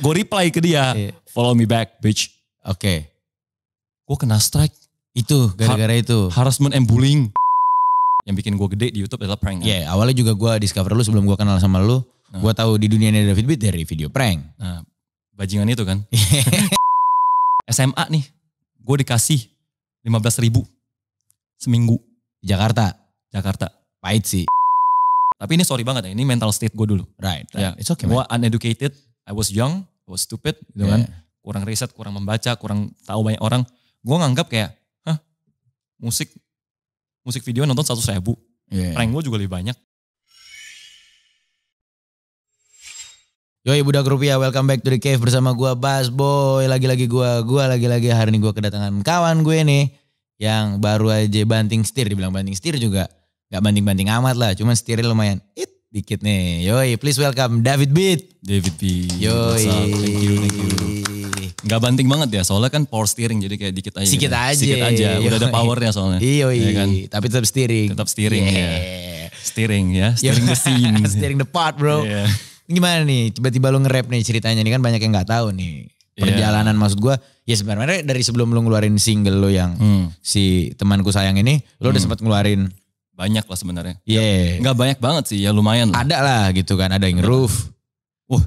gue reply ke dia, iya. follow me back bitch. Oke. Okay. Gue kena strike. Itu, gara-gara itu. Harassment and bullying. Yang bikin gue gede di Youtube adalah prank. Kan? Iya, yeah, awalnya juga gue discover lu sebelum gue kenal sama lu. Nah. Gue tahu di dunia ini ada Fitbit dari video prank. Nah, bajingan itu kan. SMA nih, gue dikasih 15 ribu seminggu. Jakarta? Jakarta. Pahit sih. Tapi ini sorry banget ya, ini mental state gue dulu. Right, right. Ya, It's okay, Gue uneducated, I was young, I was stupid gitu kan. yeah. kan. Kurang riset, kurang membaca, kurang tahu banyak orang. Gue nganggap kayak, hah musik musik video nonton satu ribu. Yeah. Prank gue juga lebih banyak. ibu Budak Rupiah, welcome back to the cave bersama gue Bas Boy. Lagi-lagi gue, gue lagi-lagi hari ini gue kedatangan kawan gue nih. Yang baru aja banting setir, dibilang banting setir juga. Gak banting-banting amat lah, cuman setirnya lumayan. It dikit nih. Yoi, please welcome David Beat. David Beat. Yoi. Thank you, thank you. Gak banting banget ya, soalnya kan power steering jadi kayak dikit aja. Sikit ya. aja. Sikit aja, Yoi. udah ada powernya soalnya. Iya kan? Tapi tetap steering. Tetap steering ya. yeah. ya. Steering ya, steering the scene. steering the part bro. Yeah. Gimana nih, tiba-tiba lu nge-rap nih ceritanya nih kan banyak yang gak tahu nih. Perjalanan yeah. maksud gue, ya sebenarnya dari sebelum lu ngeluarin single lu yang hmm. si temanku sayang ini, lu hmm. udah sempat ngeluarin banyak lah sebenarnya. Iya. Yeah. Nggak banyak banget sih, ya lumayan. Lah. Ada lah gitu kan, ada yang roof. Wah,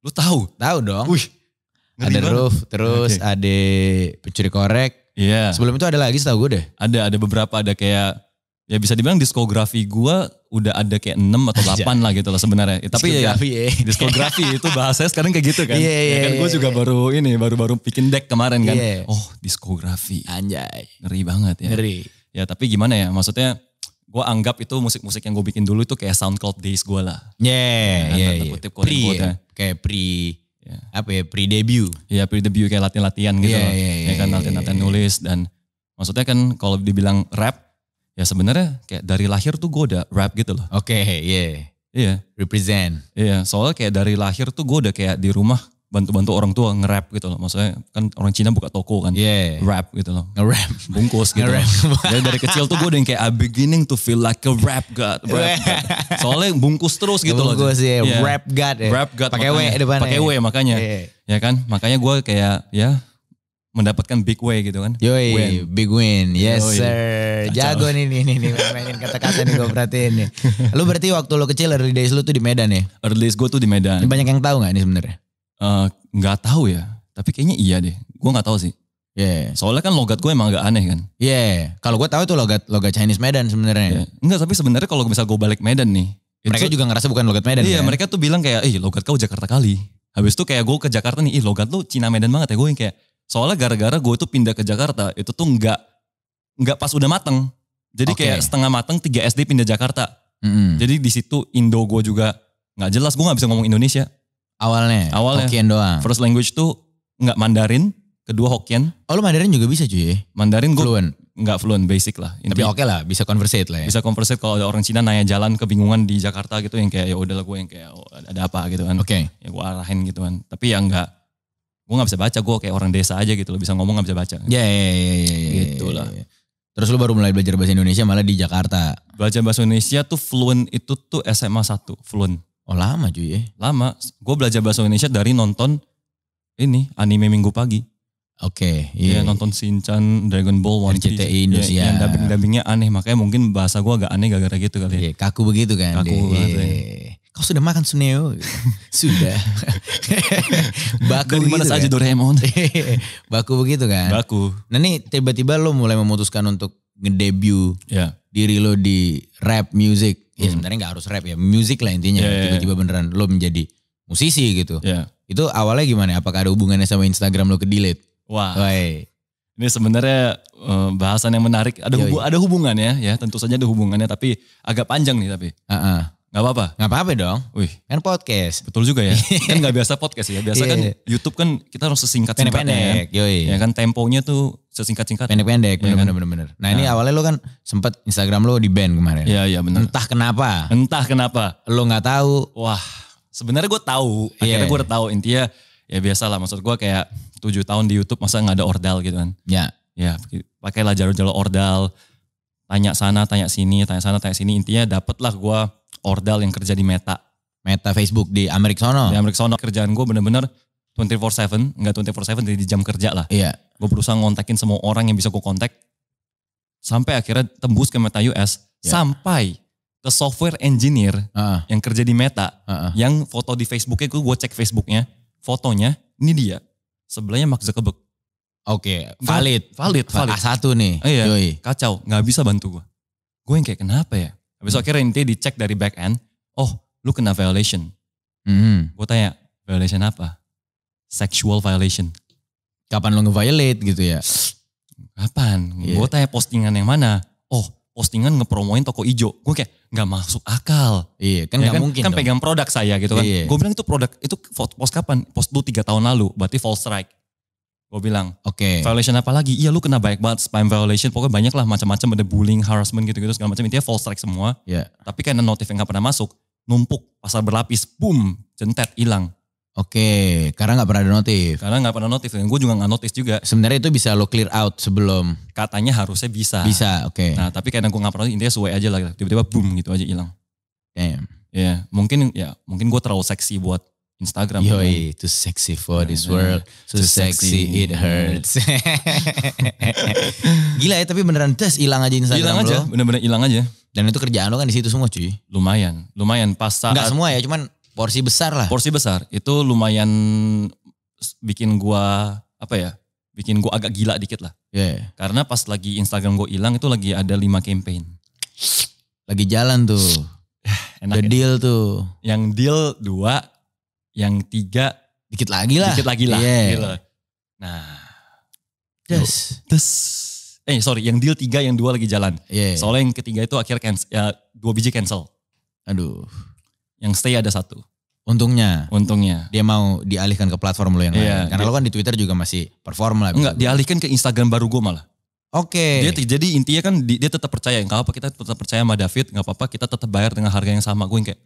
lu tahu? Tahu dong. Wih, ada banget. roof, terus okay. ada pencuri korek. Iya. Yeah. Sebelum itu ada lagi setahu gue deh. Ada, ada beberapa, ada kayak ya bisa dibilang diskografi gue udah ada kayak 6 atau 8 lah gitu lah sebenarnya. Ya, tapi ya, ya diskografi eh. itu bahasanya sekarang kayak gitu kan. Iya, yeah, yeah, kan gue iya, juga iya. baru ini baru-baru bikin deck kemarin kan. Iya. Oh, diskografi. Anjay. Ngeri banget ya. Ngeri. Ya, tapi gimana ya? Maksudnya gue anggap itu musik-musik yang gue bikin dulu itu kayak SoundCloud days gue lah. Yeah, ya, yeah. yeah. pre, ya. kayak pre yeah. apa ya pre debut. Iya yeah, pre debut kayak latihan-latihan gitu. Yeah, loh. yeah, yeah, kan latihan-latihan yeah, yeah. nulis dan maksudnya kan kalau dibilang rap ya sebenarnya kayak dari lahir tuh gue udah rap gitu loh. Oke, okay, iya. Yeah. Iya. Yeah. Represent. Iya, yeah, soalnya kayak dari lahir tuh gue udah kayak di rumah bantu-bantu orang tua nge-rap gitu loh. Maksudnya kan orang Cina buka toko kan. Yeah. Rap gitu loh. Nge-rap. Bungkus gitu. Nge-rap. Jadi dari kecil tuh gue udah kayak I beginning to feel like a rap god. Rap god. Soalnya bungkus terus gitu loh. Bungkus ya. Yeah. Rap god ya. Rap god. Pakai W depannya. Pakai W makanya. Yeah. Ya kan? Makanya gue kayak ya mendapatkan big way gitu kan. Yoi, win. big win. Yes Yoi. sir. Jago nih nih nih, mainin kata-kata nih gue perhatiin nih. Lu berarti waktu lu kecil early days lu tuh di Medan ya? Early days gue tuh di Medan. Banyak yang tahu gak ini sebenarnya? Eh, nggak uh, tahu ya, tapi kayaknya iya deh. Gue nggak tahu sih. Yeah. Soalnya kan logat gue emang agak aneh kan. Iya. Yeah. Kalau gue tahu itu logat logat Chinese Medan sebenarnya. Yeah. Enggak, tapi sebenarnya kalau misal gue balik Medan nih. Mereka itu, juga ngerasa bukan logat Medan. Iya, kan? mereka tuh bilang kayak, "Eh, logat kau Jakarta kali." Habis itu kayak gue ke Jakarta nih, "Ih, logat lu Cina Medan banget ya." Gue yang kayak soalnya gara-gara gue tuh pindah ke Jakarta, itu tuh nggak nggak pas udah mateng. Jadi okay. kayak setengah mateng 3 SD pindah Jakarta. Mm -hmm. Jadi di situ Indo gue juga nggak jelas, gue nggak bisa ngomong Indonesia. Awalnya? Awalnya. Hokkien doang. First language tuh nggak Mandarin, kedua Hokkien. Oh lu Mandarin juga bisa cuy? Mandarin gue fluent. nggak fluent, basic lah. Inti, Tapi oke okay lah, bisa conversate lah ya. Bisa conversate kalau ada orang Cina nanya jalan kebingungan di Jakarta gitu yang kayak ya lah gue yang kayak oh, ada apa gitu kan. Oke. Okay. Ya gue arahin gitu kan. Tapi ya nggak gue nggak bisa baca, gue kayak orang desa aja gitu loh, bisa ngomong nggak bisa baca. Iya iya iya Gitu lah. Terus lu baru mulai belajar bahasa Indonesia malah di Jakarta. Belajar bahasa Indonesia tuh fluent itu tuh SMA 1, fluent. Oh lama cuy ya. Lama. Gue belajar bahasa Indonesia dari nonton ini anime minggu pagi. Oke. Okay, iya. Yeah. Iya. nonton Shinchan, Dragon Ball, One Piece. RCTI Indonesia. yang iya, dubbing-dubbingnya aneh. Makanya mungkin bahasa gue agak aneh gara-gara gitu kali ya. Iya, kaku begitu kan. Kaku Kau sudah makan Suneo? sudah. Baku Dari mana gitu saja kan? Doraemon. Baku begitu kan? Baku. Nah ini tiba-tiba lo mulai memutuskan untuk ngedebut yeah. diri lo di rap music ya hmm. sebenarnya nggak harus rap ya music lah intinya ya, ya, ya. tiba-tiba yeah, yeah, beneran lo menjadi musisi gitu yeah. itu awalnya gimana apakah ada hubungannya sama Instagram lo ke delete wah wow. ini sebenarnya eh, bahasan yang menarik ada hubu ada hubungannya ya tentu saja ada hubungannya tapi agak panjang nih tapi uh -uh. Gak apa-apa. Gak apa-apa dong. Wih. Kan podcast. Betul juga ya. kan gak biasa podcast ya. Biasa yeah. kan iya. YouTube kan kita harus sesingkat-singkatnya. Pendek-pendek. Ya. ya kan temponya tuh sesingkat-singkat. Pendek-pendek, ya bener-bener. benar bener-bener. Nah, nah ini awalnya lo kan sempet Instagram lo di ban kemarin. Iya, iya bener. Entah kenapa. Entah kenapa. Lo nggak tahu. Wah, sebenarnya gue tahu. Iya, Akhirnya yeah. gue udah iya. tahu intinya ya biasa lah. Maksud gue kayak tujuh tahun di Youtube masa nggak ada ordal gitu kan. ya Ya, pakailah jalur-jalur ordal. Tanya sana, tanya sini, tanya sana, tanya sini. Intinya dapet lah gue ordal yang kerja di Meta. Meta Facebook di Amerika sono. Di Amerika sono kerjaan gue bener-bener 24/7, enggak 24/7 jadi jam kerja lah. Iya. Gue berusaha ngontekin semua orang yang bisa gue kontak. Sampai akhirnya tembus ke Meta US, yeah. sampai ke software engineer uh-uh. yang kerja di Meta, uh-uh. yang foto di Facebooknya, gue cek Facebooknya, fotonya, ini dia, sebelahnya Mark Zuckerberg. Oke, okay, valid. valid, valid, valid. a nih. Oh, iya, Yoi. kacau, gak bisa bantu gue. Gue yang kayak kenapa ya? Habis hmm. akhirnya nanti dicek dari back end, oh lu kena violation. Hmm. Gue tanya, violation apa? sexual violation. Kapan lo nge-violate gitu ya? Kapan? Yeah. Gue tanya postingan yang mana? Oh, postingan ngepromoin toko ijo. Gue kayak nggak masuk akal. Iya, kan ya nggak ya, kan, mungkin. Kan dong. pegang produk saya gitu kan. Yeah. Gue bilang itu produk itu post kapan? Post lu tiga tahun lalu, berarti false strike. Gue bilang. Oke. Okay. Violation apa lagi? Iya, lu kena banyak banget spam violation. Pokoknya banyak lah macam-macam ada bullying, harassment gitu-gitu segala macam. Intinya false strike semua. Iya. Tapi karena notif yang gak pernah masuk, numpuk pasar berlapis, boom, jentet hilang. Oke, karena gak pernah ada notif. Karena gak pernah notif dan gue juga gak notif juga. Sebenarnya itu bisa lo clear out sebelum. Katanya harusnya bisa. Bisa, oke. Okay. Nah tapi karena gue gak pernah intinya sesuai aja lah. Tiba-tiba boom gitu aja hilang. Damn. Ya yeah. mungkin ya mungkin gue terlalu seksi buat Instagram. Yo, kan? too sexy for this nah, world, too, too sexy, sexy it hurts. Gila ya, tapi beneran tes hilang aja Instagram Hilang aja, bener-bener hilang aja. Dan itu kerjaan lo kan di situ semua cuy. Lumayan, lumayan pas saat. Gak semua ya, cuman Porsi besar lah. Porsi besar. Itu lumayan bikin gua apa ya? Bikin gua agak gila dikit lah. Yeah. Karena pas lagi Instagram gua hilang itu lagi ada lima campaign. Lagi jalan tuh. Enak The ya. deal tuh. Yang deal dua, yang tiga dikit lagi lah. Dikit lagi lah. Yeah. Gila. Gitu. Nah. yes Des. Eh sorry, yang deal tiga, yang dua lagi jalan. Yeah. Soalnya yang ketiga itu akhirnya cancel, ya, dua biji cancel. Aduh. Yang stay ada satu. Untungnya. Untungnya. Dia mau dialihkan ke platform lo yang iya, lain. Iya, Karena dia, lo kan di Twitter juga masih perform lah. Enggak, dialihkan ke Instagram baru gue malah. Oke. Okay. Dia jadi intinya kan dia tetap percaya. Enggak apa kita tetap percaya sama David, enggak apa-apa kita tetap bayar dengan harga yang sama. Gue yang kayak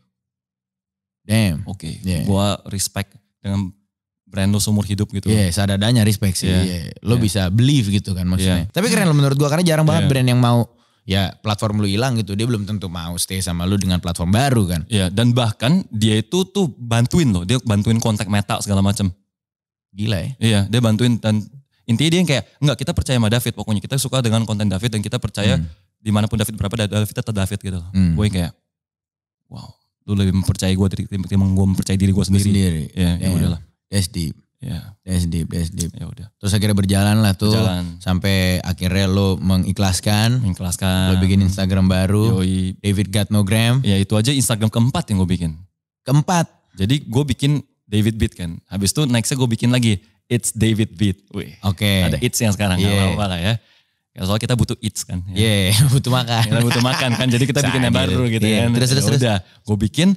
damn. Oke. Okay. Yeah. Gua respect dengan brand lo seumur hidup gitu. Iya, yeah, sadadanya respect sih. Yeah. Yeah. Lo yeah. bisa believe gitu kan maksudnya. Yeah. Tapi keren lo menurut gue karena jarang banget yeah. brand yang mau ya platform lu hilang gitu dia belum tentu mau stay sama lu dengan platform baru kan ya dan bahkan dia itu tuh bantuin loh dia bantuin kontak meta segala macam gila ya iya dia bantuin dan intinya dia yang kayak enggak kita percaya sama David pokoknya kita suka dengan konten David dan kita percaya hmm. dimanapun David berapa David tetap David gitu hmm. gue kayak wow lu lebih mempercayai gue dari tim gue mempercayai diri gue sendiri, sendiri. Iya, ya yeah, yeah. ya udahlah that's deep Yeah. That's deep, that's deep. Ya udah. Terus akhirnya berjalan lah tuh berjalan. sampai akhirnya lo mengikhlaskan, mengikhlaskan. Lo bikin Instagram baru, Yoi. David Gatnogram. Ya itu aja Instagram keempat yang gue bikin. Keempat. Jadi gue bikin David Beat kan. Habis itu nextnya gue bikin lagi It's David Beat. Oke. Okay. Ada It's yang sekarang yeah. apa lah ya. Ya, soalnya kita butuh It's kan. Iya, yeah, butuh makan. Kita butuh makan kan. Jadi kita bikin yang baru gitu yeah. kan. Terus, terus, ya terus. Udah, gue bikin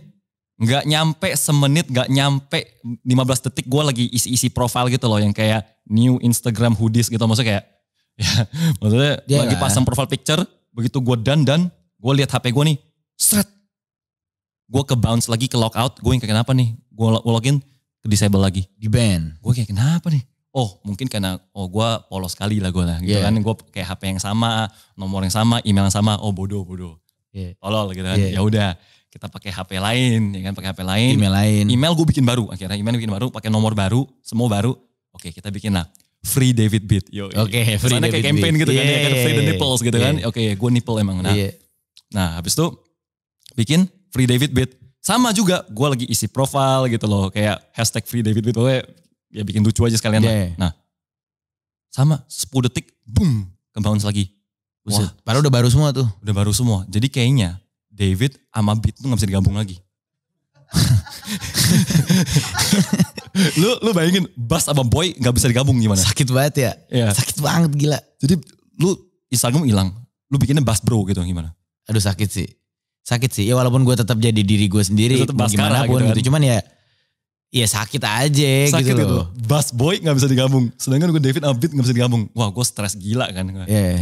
nggak nyampe semenit, nggak nyampe 15 detik gue lagi isi-isi profile gitu loh yang kayak new Instagram hoodies gitu. Maksudnya kayak ya, maksudnya Dia lagi pasang profile picture, begitu gue dan dan gue lihat HP gue nih, seret. Gue ke bounce lagi ke lockout, gue yang kayak kenapa nih? Gue login ke disable lagi. Di ban. Gue kayak kenapa nih? Oh mungkin karena oh gue polos sekali lah gue lah gitu yeah. kan. Gue kayak HP yang sama, nomor yang sama, email yang sama. Oh bodoh bodoh. Yeah. Tolol gitu kan. Yeah. Ya udah kita pakai HP lain, ya kan pakai HP lain. Email lain. Email gue bikin baru akhirnya, email bikin baru, pakai nomor baru, semua baru. Oke, kita bikin lah Free David Beat. Yo. Oke, okay, free David kayak campaign Beat. gitu kan, ya kan free the nipples gitu kan? yeah. kan. Oke, okay, gue nipple emang. Nah, yeah. nah habis itu bikin Free David Beat. Sama juga, gue lagi isi profile gitu loh, kayak hashtag Free David Beat. Pokoknya ya bikin lucu aja sekalian yeah. Nah, sama 10 detik, boom, ke lagi. Wah, baru udah baru semua tuh. Udah baru semua. Jadi kayaknya David sama beat tuh gak bisa digabung lagi. lu lu bayangin bass sama boy gak bisa digabung gimana? Sakit banget ya. Yeah. Sakit banget gila. Jadi lu Instagram hilang. Lu bikinnya bass bro gitu gimana? Aduh sakit sih. Sakit sih. Ya walaupun gue tetap jadi diri gue sendiri gimana pun gitu, gitu, kan. gitu. Cuman ya ya sakit aja gitu sakit gitu loh. Bass boy gak bisa digabung. Sedangkan gue David sama beat nggak bisa digabung. Wah gue stres gila kan. Iya. Yeah.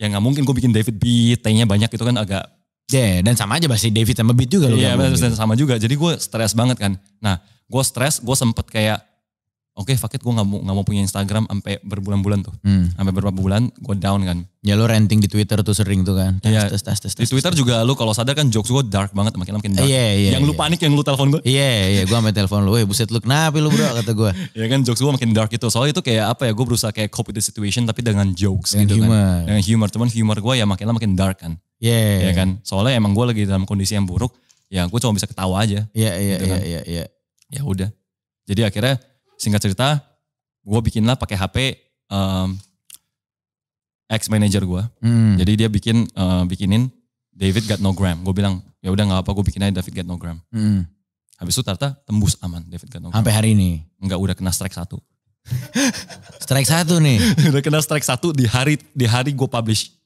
Ya gak mungkin gue bikin David beat, T-nya banyak itu kan agak Ya yeah, dan sama aja pasti David sama Beat juga loh. Iya yeah, dan sama juga jadi gue stres banget kan. Nah gue stres gue sempet kayak oke okay, fuck gue gak mau, gak mau punya Instagram sampai berbulan-bulan tuh. Hmm. Sampai beberapa bulan gue down kan. Ya lu ranting di Twitter tuh sering tuh kan. Iya. Di Twitter juga lu kalau sadar kan jokes gue dark banget makin makin dark. Iya, yeah, iya, yeah, yang yeah. lu iya. panik yang lu telepon gue. Iya, iya gue sampe telepon lu. Weh buset lu kenapa lu bro kata gue. Iya kan jokes gue makin dark gitu Soalnya itu kayak apa ya gue berusaha kayak cope with the situation tapi dengan jokes dengan gitu kan. humor. kan. Dengan humor. Cuman humor gue ya makin lama makin dark kan yeah. ya kan soalnya emang gue lagi dalam kondisi yang buruk ya gue cuma bisa ketawa aja iya iya iya iya ya udah jadi akhirnya singkat cerita gue bikinlah pakai HP um, ex manager gue hmm. jadi dia bikin uh, bikinin David got no gram gue bilang ya udah nggak apa gue bikin aja David got no gram hmm. habis itu ternyata tembus aman David got no gram sampai hari ini nggak udah kena strike satu strike satu nih udah kena strike satu di hari di hari gue publish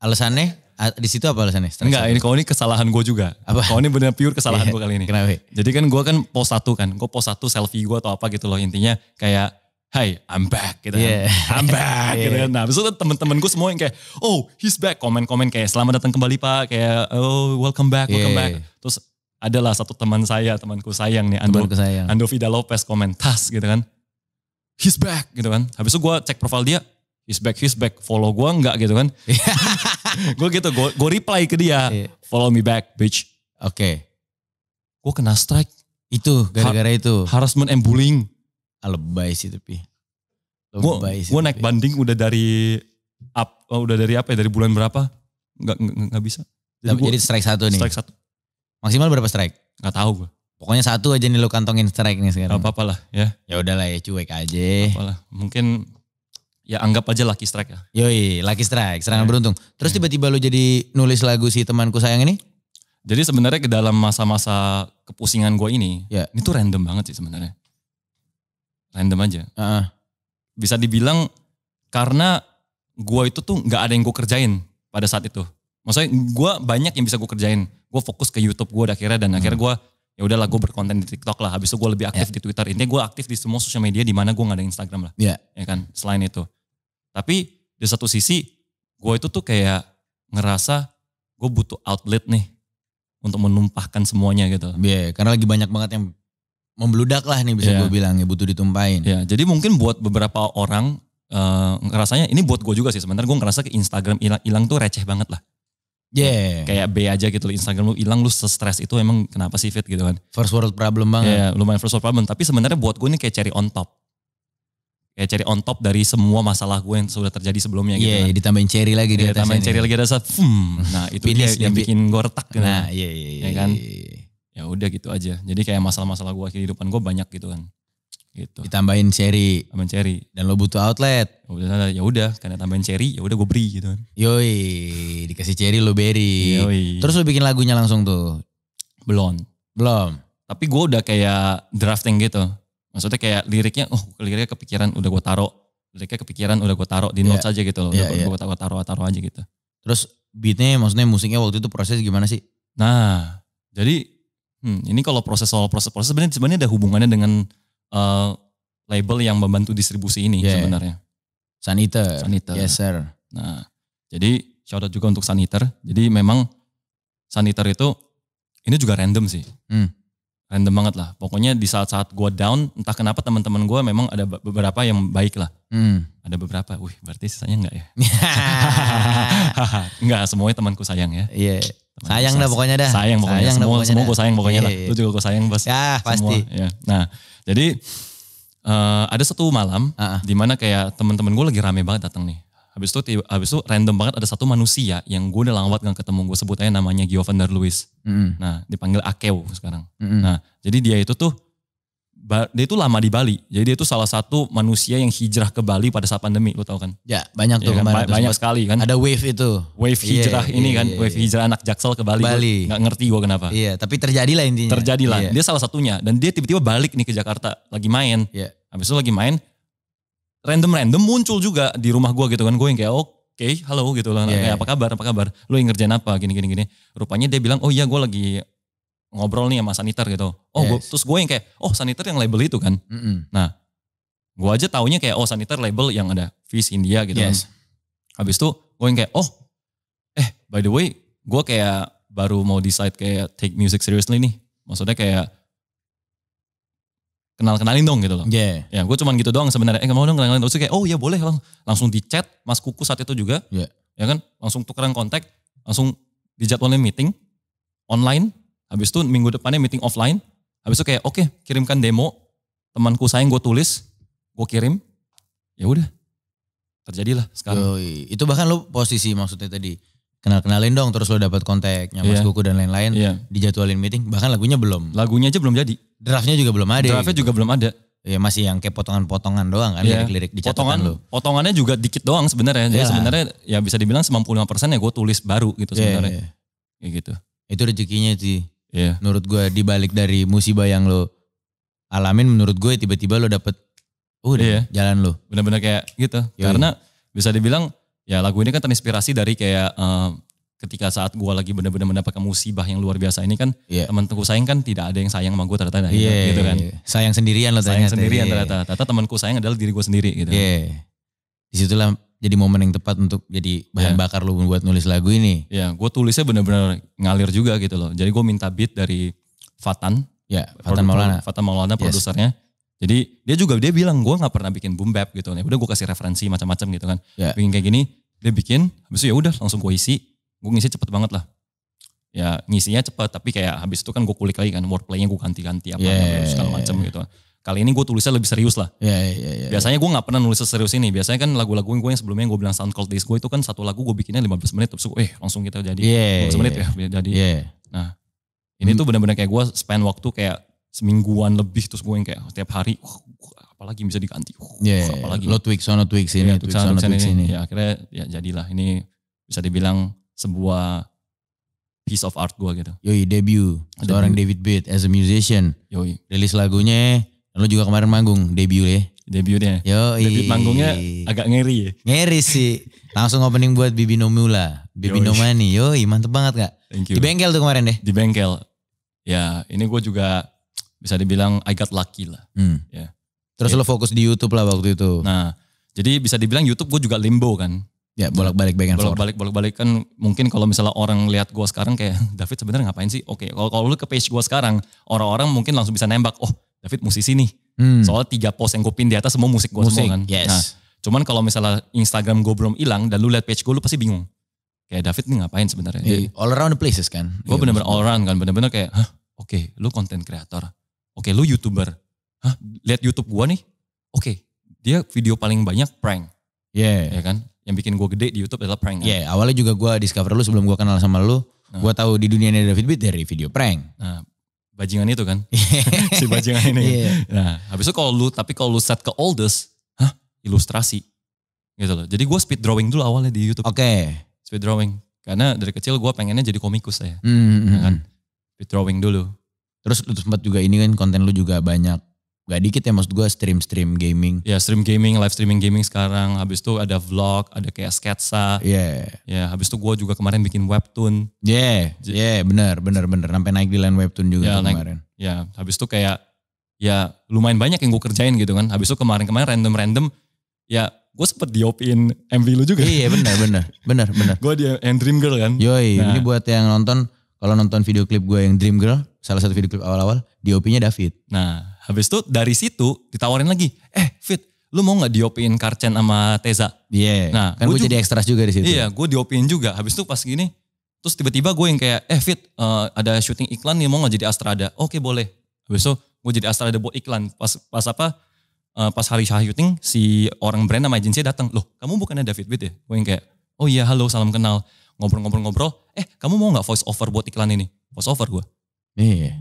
alasannya di situ apa alasannya? Stress Enggak, ini kalau ini kesalahan gue juga. Apa? Kalau ini benar pure kesalahan iya, gue kali ini. Kenapa? Jadi kan gue kan post satu kan, gue post satu selfie gue atau apa gitu loh intinya kayak Hey, I'm back gitu yeah. kan. I'm back gitu kan. Iya. Iya. Gitu kan. Nah, besok temen-temen gue semua yang kayak, oh, he's back. Komen-komen kayak, selamat datang kembali pak. Kayak, oh, welcome back, welcome yeah. back. Terus adalah satu teman saya, temanku sayang nih, Ando, temanku sayang. Ando Vida Lopez komen, tas gitu kan. He's back gitu kan. Habis itu gue cek profile dia, he's back, he's back. Follow gue enggak gitu kan. gue gitu, gue reply ke dia, iya. follow me back, bitch. Oke. Okay. Gue kena strike. Itu, gara-gara itu. Harassment and bullying. Ah, lebay sih tapi. Lebay Gue naik banding udah dari up, oh, udah dari apa ya, dari bulan berapa? Nggak, nggak, nggak bisa. Jadi, gua, jadi strike satu nih? Strike satu. Maksimal berapa strike? Gak tahu gue. Pokoknya satu aja nih lo kantongin strike nih sekarang. Gak apa-apa lah ya. Ya udahlah ya cuek aja. Gak apa lah. Mungkin ya anggap aja lucky strike ya. Yoi, lucky strike, serangan yeah. beruntung. Terus tiba-tiba yeah. lu jadi nulis lagu si temanku sayang ini? Jadi sebenarnya ke dalam masa-masa kepusingan gue ini, yeah. ini tuh random banget sih sebenarnya. Random aja. Uh -uh. Bisa dibilang karena gue itu tuh gak ada yang gue kerjain pada saat itu. Maksudnya gue banyak yang bisa gue kerjain. Gue fokus ke YouTube gue akhirnya dan hmm. akhirnya gue ya udahlah gue berkonten di TikTok lah. Habis itu gue lebih aktif yeah. di Twitter. Intinya gue aktif di semua sosial media di mana gue gak ada Instagram lah. Yeah. Ya kan. Selain itu. Tapi di satu sisi gue itu tuh kayak ngerasa gue butuh outlet nih untuk menumpahkan semuanya gitu. Iya, yeah, karena lagi banyak banget yang membludak lah nih bisa yeah. gue bilang ya butuh ditumpahin. Iya, yeah, jadi mungkin buat beberapa orang uh, ngerasanya ini buat gue juga sih sebentar gue ngerasa ke Instagram hilang tuh receh banget lah. Yeah. Kayak B aja gitu loh Instagram lu hilang lu stres itu emang kenapa sih Fit gitu kan. First world problem banget. Iya yeah, lumayan first world problem tapi sebenarnya buat gue ini kayak cherry on top kayak cherry on top dari semua masalah gue yang sudah terjadi sebelumnya yeah, gitu. Iya, kan. ditambahin cherry lagi di iya, atasnya. Ditambahin cherry lagi ada saat, hmm, nah itu dia yang bikin gue retak gitu. Nah, iya iya iya. Ya kan? Iya, iya. Ya udah gitu aja. Jadi kayak masalah-masalah gue kehidupan gue banyak gitu kan. Gitu. Ditambahin cherry. Tambahin cherry. Dan lo butuh outlet. ya udah, ya karena tambahin cherry ya udah gue beri gitu kan. Yoi, dikasih cherry lo beri. Yoi. Terus lo bikin lagunya langsung tuh. Belum. Belum. Tapi gue udah kayak drafting gitu maksudnya kayak liriknya oh liriknya kepikiran udah gue taro liriknya kepikiran udah gue taro di iya. notes yeah. aja gitu loh iya, udah yeah, yeah. gue taro taro aja gitu terus beatnya maksudnya musiknya waktu itu proses gimana sih nah jadi hmm, ini kalau proses soal proses proses sebenarnya sebenarnya ada hubungannya dengan uh, label yang membantu distribusi ini yeah. Iya. sebenarnya Saniter Saniter yes sir nah jadi shout out juga untuk Saniter jadi memang Saniter itu ini juga random sih hmm random banget lah. Pokoknya di saat-saat gue down, entah kenapa teman-teman gue memang ada beberapa yang baik lah. Hmm. Ada beberapa, wih berarti sisanya enggak ya? enggak, semuanya temanku sayang ya. Iya. Yeah. sayang dah pokoknya dah. Sayang pokoknya, sayang semua, semua gue sayang pokoknya yeah, lah. Iya, Lu iya. juga gue sayang bos. Ya pasti. Semua, ya. Nah jadi uh, ada satu malam uh -uh. dimana kayak teman-teman gue lagi rame banget datang nih. Habis itu habis itu random banget ada satu manusia yang gue udah lama gak ketemu gue sebut aja namanya van der Lewis. Mm. Nah dipanggil Akeo sekarang. Mm. Nah jadi dia itu tuh dia itu lama di Bali. Jadi dia itu salah satu manusia yang hijrah ke Bali pada saat pandemi, lo tau kan? Ya, banyak tuh ya, kemarin. banyak sekali kan. Ada wave itu. Wave iya, hijrah yeah, ini yeah, kan, yeah, wave iya. hijrah anak Jaksel ke Bali. Bali. gak ngerti gue kenapa. Iya, yeah, tapi terjadilah intinya. Terjadilah. Yeah. Dia salah satunya dan dia tiba-tiba balik nih ke Jakarta lagi main. Iya. Yeah. Habis itu lagi main, random-random muncul juga di rumah gue gitu kan. Gue yang kayak oke okay, halo gitu lah. Yeah. Kayak iya. apa kabar, apa kabar. Lu yang ngerjain apa gini-gini. gini. Rupanya dia bilang oh iya gue lagi ngobrol nih sama saniter gitu. Oh yes. gua, terus gue yang kayak oh saniter yang label itu kan. Mm -hmm. Nah gue aja taunya kayak oh saniter label yang ada Fish India gitu kan. yes. kan. Habis itu gue yang kayak oh eh by the way gue kayak baru mau decide kayak take music seriously nih. Maksudnya kayak kenal-kenalin dong gitu loh. Yeah. Ya, gue cuman gitu doang sebenarnya. Eh mau dong kenal-kenalin. Terus kayak, oh ya boleh. Lang langsung di chat Mas Kuku saat itu juga. Yeah. Ya kan, langsung tukeran kontak. Langsung dijadwalin meeting online. Habis itu minggu depannya meeting offline. Habis itu kayak, oke okay, kirimkan demo. Temanku sayang gue tulis. Gue kirim. Ya udah terjadilah sekarang. Yoi. Itu bahkan lo posisi maksudnya tadi kenal-kenalin dong terus lo dapat kontaknya Mas yeah. Kuku dan lain-lain yeah. dijadwalin meeting bahkan lagunya belum. Lagunya aja belum jadi. Draftnya juga belum ada. Draftnya gitu. juga belum ada. Ya masih yang kayak potongan-potongan doang kan yeah. lirik-lirik di potongan, lo. Potongannya juga dikit doang sebenarnya. Jadi iya. sebenarnya ya bisa dibilang 95% ya gue tulis baru gitu iya, sebenarnya. Yeah, yeah. Ya gitu. Itu rezekinya sih. Yeah. Menurut gue dibalik dari musibah yang lo alamin menurut gue ya tiba-tiba lo dapet oh, udah yeah. jalan lo. Bener-bener kayak gitu. Yeah. Karena bisa dibilang ya lagu ini kan terinspirasi dari kayak um, ketika saat gue lagi benar-benar mendapatkan musibah yang luar biasa ini kan yeah. teman temanku sayang kan tidak ada yang sayang sama gue ternyata yeah, gitu iya, kan yeah. sayang sendirian loh sayang sendirian yeah. ternyata ternyata temanku sayang adalah diri gue sendiri gitu yeah. disitulah jadi momen yang tepat untuk jadi bahan yeah. bakar lu buat nulis lagu ini ya yeah, gue tulisnya benar-benar ngalir juga gitu loh jadi gue minta beat dari Fatan ya yeah, Fatan Maulana Fatan Maulana yes. produsernya jadi dia juga dia bilang gue nggak pernah bikin boom bap gitu nih udah gue kasih referensi macam-macam gitu kan yeah. bikin kayak gini dia bikin habis itu ya udah langsung gue isi gue ngisi cepet banget lah ya ngisinya cepet tapi kayak habis itu kan gue kulik lagi kan wordplaynya gue ganti-ganti apa yeah, segala macam yeah, gitu kali ini gue tulisnya lebih serius lah yeah, yeah, yeah, biasanya gue nggak pernah nulis serius ini biasanya kan lagu-lagu gue yang sebelumnya gue bilang soundcloud days gue itu kan satu lagu gue bikinnya 15 menit terus eh langsung kita jadi yeah, 15 menit ya, yeah. ya jadi yeah. nah ini hmm. tuh benar-benar kayak gue spend waktu kayak semingguan lebih terus gue yang kayak setiap hari uh, apalagi bisa diganti uh, yeah, apalagi lo tweak sono tweak sini yeah, tweak sono tweak sini ya akhirnya ya jadilah ini bisa dibilang sebuah piece of art gue gitu. Yoi debut, seorang David Beat as a musician. Yoi. Rilis lagunya, lalu juga kemarin manggung debut ya. Debutnya. Yoi. Debut manggungnya agak ngeri ya. Ngeri sih. Langsung opening buat Bibi Nomula, Bibi Yoi. Nomani. Yoi mantep banget gak? Thank you. Di bengkel tuh kemarin deh. Di bengkel. Ya ini gue juga bisa dibilang I got lucky lah. Hmm. Ya. Terus ya. lo fokus di Youtube lah waktu itu. Nah jadi bisa dibilang Youtube gue juga limbo kan. Ya bolak-balik back and bolak-balik bolak-balik kan mungkin kalau misalnya orang lihat gue sekarang kayak David sebenarnya ngapain sih? Oke, okay, kalau lu ke page gue sekarang orang-orang mungkin langsung bisa nembak, oh David musisi nih. Hmm. Soalnya tiga post yang gue pin di atas semua musik gue semua kan. Yes. Nah, cuman kalau misalnya Instagram gue belum hilang dan lu lihat page gue lu pasti bingung. Kayak David ini ngapain sebenarnya? Yeah, all around the places kan. Gue yeah, bener-bener all around kan, bener-bener kayak, oke okay, lu konten kreator, oke okay, lu youtuber, hah lihat YouTube gue nih, oke okay, dia video paling banyak prank. Yeah. Ya kan? yang bikin gue gede di YouTube adalah prank. Kan? Iya, yeah, awalnya juga gue discover lu sebelum gue kenal sama lu. Nah. Gue tahu di dunia ini ada fitbit dari video prank. Nah, bajingan itu kan. Iya. si bajingan ini. Yeah. Nah, habis itu kalau lu tapi kalau lu set ke oldest, hah, ilustrasi. Gitu loh. Jadi gue speed drawing dulu awalnya di YouTube. Oke. Okay. Speed drawing. Karena dari kecil gue pengennya jadi komikus saya. Mm -hmm. hmm, hmm iya kan? Hmm. Speed drawing dulu. Terus lu sempat juga ini kan konten lu juga banyak Gak dikit ya maksud gue stream-stream gaming. Ya stream gaming, live streaming gaming sekarang. Habis itu ada vlog, ada kayak sketsa. Iya. Yeah. Ya habis itu gue juga kemarin bikin webtoon. Iya, yeah. iya yeah, bener, bener, bener. Sampai naik di lain webtoon juga yeah, naik, kemarin. Ya habis itu kayak ya lumayan banyak yang gue kerjain gitu kan. Habis itu kemarin-kemarin random-random ya gue sempet diopin MV lu juga. Iya benar benar benar benar. gue di yang Dream Girl kan. Yoi nah. ini buat yang nonton kalau nonton video klip gue yang Dream Girl salah satu video klip awal-awal diopinya David. Nah habis itu dari situ ditawarin lagi, eh Fit, lu mau nggak diopin karchen sama Teza? Iya. Yeah. Nah, kan gue jadi ekstras juga di situ. Iya, gue diopin juga. Habis itu pas gini, terus tiba-tiba gue yang kayak, eh Fit, uh, ada syuting iklan nih, mau nggak jadi Astrada? Oke okay, boleh. Habis itu gue jadi Astrada buat iklan. Pas pas apa? Uh, pas hari syuting, si orang brand sama agensi datang. Loh, kamu bukannya David Bit ya? Gue yang kayak, oh iya halo, salam kenal. Ngobrol-ngobrol-ngobrol, eh kamu mau nggak voice over buat iklan ini? Voice over gue. Iya. Yeah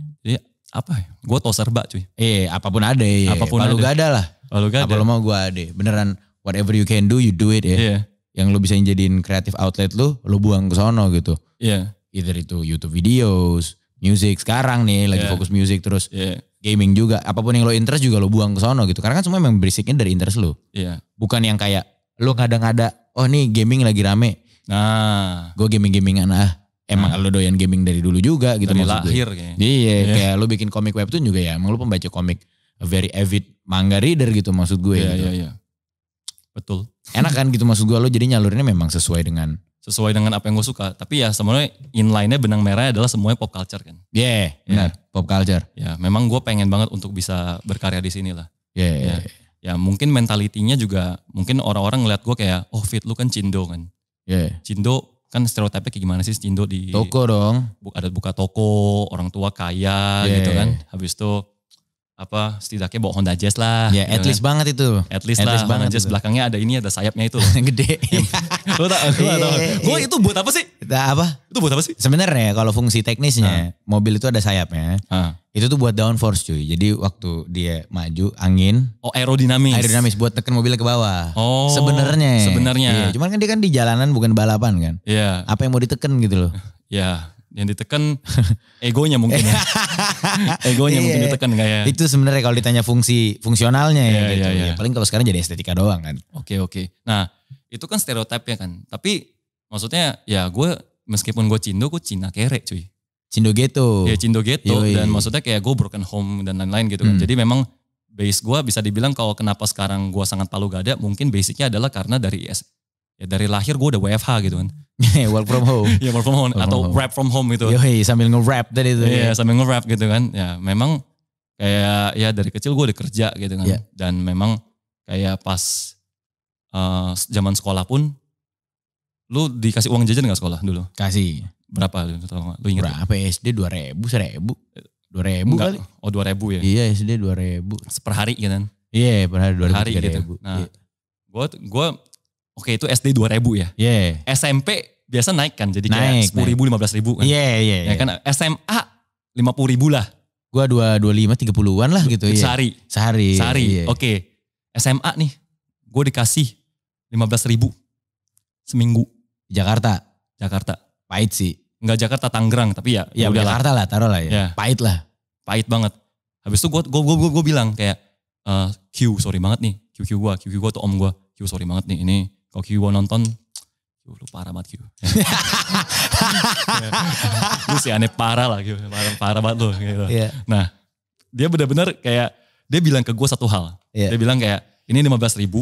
apa ya? Gue tau serba cuy. Eh apapun ada ya. Apapun Palu ada. gak ada lah. Palu gak ada. Apa lo mau gue ada. Beneran whatever you can do you do it ya. Yeah. Yang lo bisa jadiin kreatif outlet lo, lo buang ke sono gitu. Iya. Either itu YouTube videos, music sekarang nih lagi yeah. fokus music terus. Yeah. Gaming juga, apapun yang lo interest juga lo buang ke sono gitu. Karena kan semua memang berisiknya dari interest lo. Iya. Yeah. Bukan yang kayak lo kadang ada oh nih gaming lagi rame. Nah. Gue gaming-gamingan ah emang hmm. lo doyan gaming dari dulu juga gitu dari maksud lahir gue. kayaknya. Iya, yeah. kayak lo bikin komik webtoon juga ya, emang lo pembaca komik very avid manga reader gitu maksud gue. Iya, yeah, gitu. iya, iya. Betul. Enak kan gitu maksud gue lo jadi nyalurinnya memang sesuai dengan sesuai dengan apa yang gue suka. Tapi ya sebenarnya inline-nya benang merahnya adalah semuanya pop culture kan. Iya, yeah, yeah. benar, pop culture. Ya, yeah, memang gue pengen banget untuk bisa berkarya di sini lah. Iya, yeah, yeah. yeah. Ya mungkin mentalitinya juga, mungkin orang-orang ngeliat gue kayak, oh fit lu kan Cindo kan. Yeah. Cindo kan stereotipnya kayak gimana sih Indo di toko dong ada buka toko orang tua kaya yeah. gitu iya, kan iya. habis itu apa setidaknya bawa Honda Jazz lah. Ya, yeah, gitu at least kan. banget itu. At least at lah. Least Honda banget Jazz itu. belakangnya ada ini ada sayapnya itu. Gede. Iya. lu tau, tau. Gue itu buat apa sih? Nah, apa? Itu buat apa sih? Sebenarnya kalau fungsi teknisnya uh. mobil itu ada sayapnya. Uh. Itu tuh buat downforce cuy. Jadi waktu dia maju angin. Oh aerodinamis. Aerodinamis buat tekan mobilnya ke bawah. Oh. Sebenarnya. Sebenarnya. Iya, cuman kan dia kan di jalanan bukan balapan kan. Iya. Yeah. Apa yang mau diteken gitu loh. Iya yang ditekan egonya mungkin ya. egonya iya, mungkin iya. ditekan kayak. Ya? Itu sebenarnya kalau ditanya fungsi fungsionalnya ya, iya, gitu. Ya, paling kalau sekarang jadi estetika doang kan. Oke okay, oke. Okay. Nah itu kan stereotipnya kan. Tapi maksudnya ya gue meskipun gue cindo gue Cina kere cuy. Cindo ghetto. Ya Cindo ghetto Yoi. dan maksudnya kayak gue broken home dan lain-lain gitu kan. Hmm. Jadi memang base gue bisa dibilang kalau kenapa sekarang gue sangat palu gada mungkin basicnya adalah karena dari IS, ya dari lahir gue udah WFH gitu kan. work from home. ya work from home work atau from home. rap from home gitu. Yoi, sambil nge-rap tadi itu. Iya, ya. sambil nge-rap gitu kan. Ya memang kayak ya dari kecil gue udah kerja gitu kan. Yeah. Dan memang kayak pas uh, zaman sekolah pun lu dikasih uang jajan gak sekolah dulu? Kasih. Berapa lu tau gak? Lu inget Berapa ya? SD 2000, 1000. 2000 Enggak. kali. Oh 2000 ya? Iya SD 2000. Per hari gitu kan? Iya yeah, per hari 2000, per gitu. Nah, yeah. gue Oke itu SD 2000 ya. Yeah. SMP biasa naik kan jadi naik, kayak 10 ribu 15 ribu kan. Iya yeah, iya. Yeah, yeah. Ya iya. kan SMA 50 ribu lah. Gua 2, 25 30-an lah gitu ya. Sehari. Sehari. Sehari. Yeah. Oke. Okay. SMA nih gue dikasih 15 ribu seminggu. Jakarta. Jakarta. Pahit sih. Enggak Jakarta Tangerang tapi ya ya, ya udah Jakarta lah, taruh lah ya. Yeah. Pahit lah. Pahit banget. Habis itu gue gue gue gua bilang kayak uh, Q sorry banget nih Q Q gue Q Q gue tuh om gue Q sorry banget nih ini kalau Kiwo nonton, lu parah banget Kiwo. lu sih aneh parah lah Kiwo, parah, parah banget lu. Gitu. Yeah. Nah dia benar-benar kayak dia bilang ke gue satu hal. Yeah. Dia bilang kayak ini 15 ribu,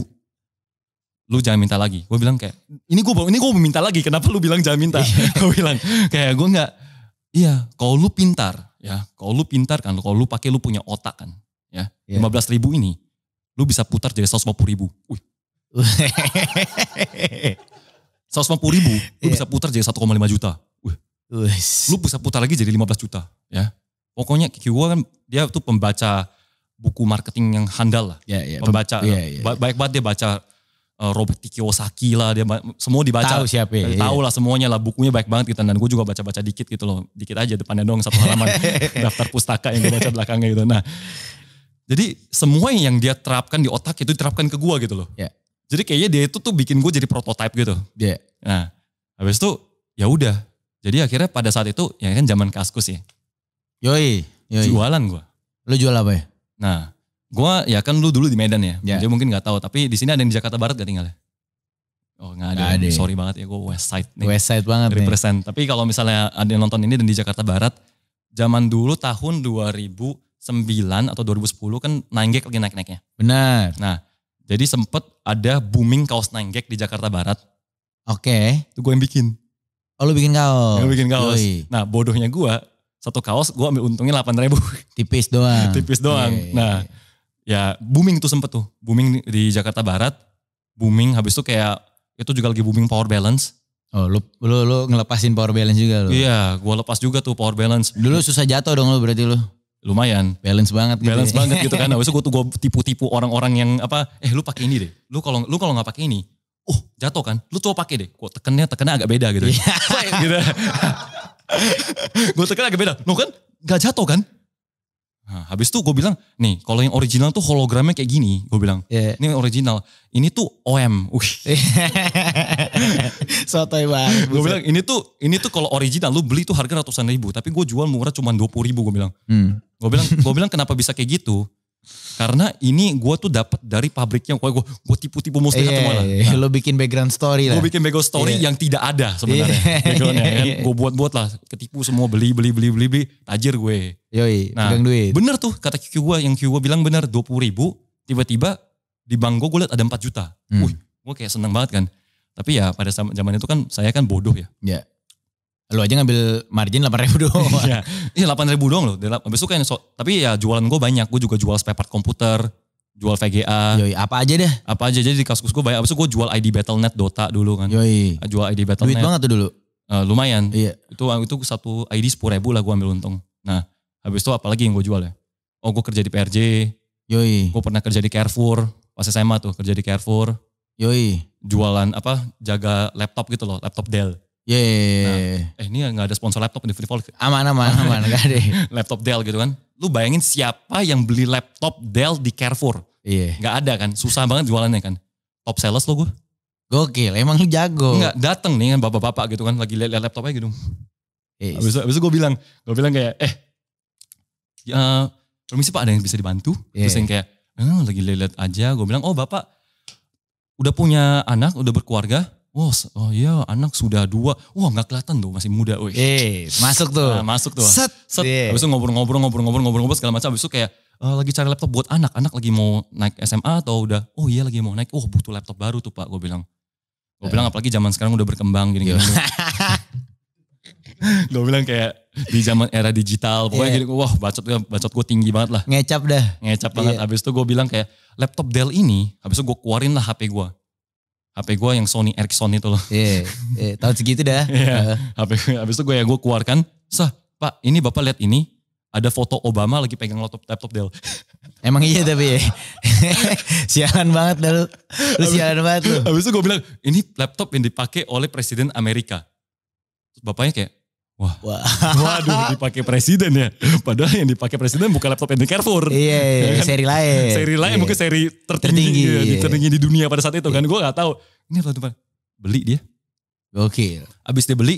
lu jangan minta lagi. Gue bilang kayak ini gue ini gue minta lagi. Kenapa lu bilang jangan minta? Iya. gue bilang kayak gue nggak. Iya, kalau lu pintar ya, kalau lu pintar kan, kalau lu pakai lu punya otak kan, ya iya. lima yeah. belas ribu ini, lu bisa putar jadi 150 ribu. Wih, 150 ribu, lu yeah. bisa iya. putar jadi 1,5 juta. Uh. Lu bisa putar lagi jadi 15 juta. ya. Pokoknya Kiki kan dia tuh pembaca buku marketing yang handal lah. Yeah, yeah. Pembaca, yeah, yeah. baik banget dia baca uh, Robert Kiyosaki lah, dia semua dibaca. Tahu siapa ya. Tahu iya. lah semuanya lah, bukunya baik banget gitu. Dan gue juga baca-baca dikit gitu loh, dikit aja depannya dong satu halaman daftar pustaka yang gue baca belakangnya gitu. Nah, jadi semua yang dia terapkan di otak itu diterapkan ke gue gitu loh. Yeah. Jadi kayaknya dia itu tuh bikin gue jadi prototipe gitu. Iya. Yeah. Nah, habis itu ya udah. Jadi akhirnya pada saat itu ya kan zaman kaskus ya. Yoi, yoi. Jualan gue. Lo jual apa ya? Nah, gue ya kan lu dulu di Medan ya. Yeah. Dia mungkin nggak tahu, tapi di sini ada yang di Jakarta Barat gak tinggalnya? Oh nggak ada. ada. Ya? Sorry banget ya gue west side nih. West side banget Represent. nih. Tapi kalau misalnya ada yang nonton ini dan di Jakarta Barat, zaman dulu tahun 2009 atau 2010 kan 9 lagi naik-naiknya. Benar. Nah jadi sempet ada booming kaos nanggek di Jakarta Barat. Oke. Okay. Itu gue yang bikin. Oh lu bikin kaos? Gue bikin kaos. Yoi. Nah bodohnya gue, satu kaos gue ambil untungnya 8 ribu. Tipis doang. Tipis doang. Yoi. Iya, iya, nah iya. ya booming tuh sempet tuh. Booming di Jakarta Barat. Booming habis itu kayak, itu juga lagi booming power balance. Oh, lu, lu lu ngelepasin power balance juga lu. Iya, gue lepas juga tuh power balance. Dulu susah jatuh dong lu berarti lu lumayan balance banget gitu. Balance ya. banget gitu kan. Habis itu gue tuh gue tipu-tipu orang-orang yang apa, eh lu pakai ini deh. Lu kalau lu kalau nggak pakai ini, uh jatuh kan. Lu coba pakai deh. Kok tekennya tekennya agak beda gitu. gitu. Iya. gue tekan agak beda. Lu kan nggak jatuh kan? Nah, habis itu gue bilang, nih kalau yang original tuh hologramnya kayak gini, gue bilang. Yeah. Ini original, ini tuh OM. Sotoy banget. Gue bilang ini tuh ini tuh kalau original lu beli tuh harga ratusan ribu, tapi gue jual murah cuma dua puluh ribu gue bilang. Hmm. Gue bilang gue bilang kenapa bisa kayak gitu? Karena ini gue tuh dapat dari pabriknya, gue gue tipu-tipu muslihat yeah, lah yeah, iya. Nah, lo bikin background story lah. Gue bikin background story yeah. yang tidak ada sebenarnya. Yeah, backgroundnya yeah, kan, gue buat-buat lah, ketipu semua beli beli beli beli beli, tajir gue. Yoi, nah, pegang duit. Bener tuh kata QQ gue, yang QQ gue bilang bener dua puluh ribu, tiba-tiba di bank gue gue liat ada 4 juta. Hmm. Wih, gue kayak seneng banget kan. Tapi ya pada zaman itu kan saya kan bodoh ya. Yeah. Lu aja ngambil margin 8 ribu doang. Iya, iya 8 ribu doang loh. Habis itu kan, so, tapi ya jualan gue banyak. Gue juga jual spare part komputer, jual VGA. Yoi, apa aja deh. Apa aja, jadi di kaskus gue banyak. Habis itu gue jual ID Battle.net Dota dulu kan. Yoi. Jual ID Battle.net. Duit banget tuh dulu. Uh, lumayan. Iya. Itu itu satu ID sepuluh ribu lah gue ambil untung. Nah, habis itu apalagi yang gue jual ya? Oh gue kerja di PRJ. Yoi. Gue pernah kerja di Carrefour. Pas SMA tuh kerja di Carrefour. Yoi. Jualan apa, jaga laptop gitu loh, laptop Dell. Yeah. Nah, eh ini nggak ada sponsor laptop di Free Fall. Aman aman aman gak ada. laptop Dell gitu kan. Lu bayangin siapa yang beli laptop Dell di Carrefour? Iya. Yeah. Gak ada kan. Susah banget jualannya kan. Top sales lo gue. Gokil, emang lu jago. Enggak, dateng nih kan bapak-bapak gitu kan lagi lihat laptopnya gitu. Yes. Abis, itu, abis itu gue bilang, gue bilang kayak, eh, ya, permisi pak ada yang bisa dibantu? Yeah. Terus yang kayak, eh, lagi lihat aja. Gue bilang, oh bapak udah punya anak, udah berkeluarga, Wow, oh iya anak sudah dua. Wah nggak kelihatan tuh masih muda. Eh, masuk tuh. Nah, masuk tuh. Set. Set. Yeah. Habis itu ngobrol-ngobrol, ngobrol-ngobrol, ngobrol-ngobrol segala macam. Habis itu kayak uh, lagi cari laptop buat anak. Anak lagi mau naik SMA atau udah, oh iya lagi mau naik. Oh butuh laptop baru tuh pak, gue bilang. Gue yeah. bilang iya. apalagi zaman sekarang udah berkembang gini-gini. Iya. gue bilang kayak di zaman era digital. Pokoknya yeah. gini, wah bacot, bacot gue tinggi banget lah. Ngecap dah. Ngecap banget. Abis iya. Habis itu gue bilang kayak laptop Dell ini, habis itu gue keluarin lah HP gue HP gue yang Sony Ericsson itu loh. Iya, yeah, yeah, tahun segitu dah. yeah. Iya. HP habis itu gue ya gue keluarkan, sah Pak ini bapak lihat ini ada foto Obama lagi pegang laptop laptop Dell. Emang iya tapi ya. sialan banget dah lu. sialan banget lu. Habis itu gue bilang, ini laptop yang dipakai oleh Presiden Amerika. bapaknya kayak, Wah, Wah. waduh dipakai presiden ya. Padahal yang dipakai presiden bukan laptop yang di Carrefour. Iya, iya, iya kan? seri lain. Seri lain iya. mungkin seri tertinggi, tertinggi, ya, iya. tertinggi di dunia pada saat itu kan. iya. kan. Gue gak tahu. Ini laptop beli dia. Oke. Abis dia beli,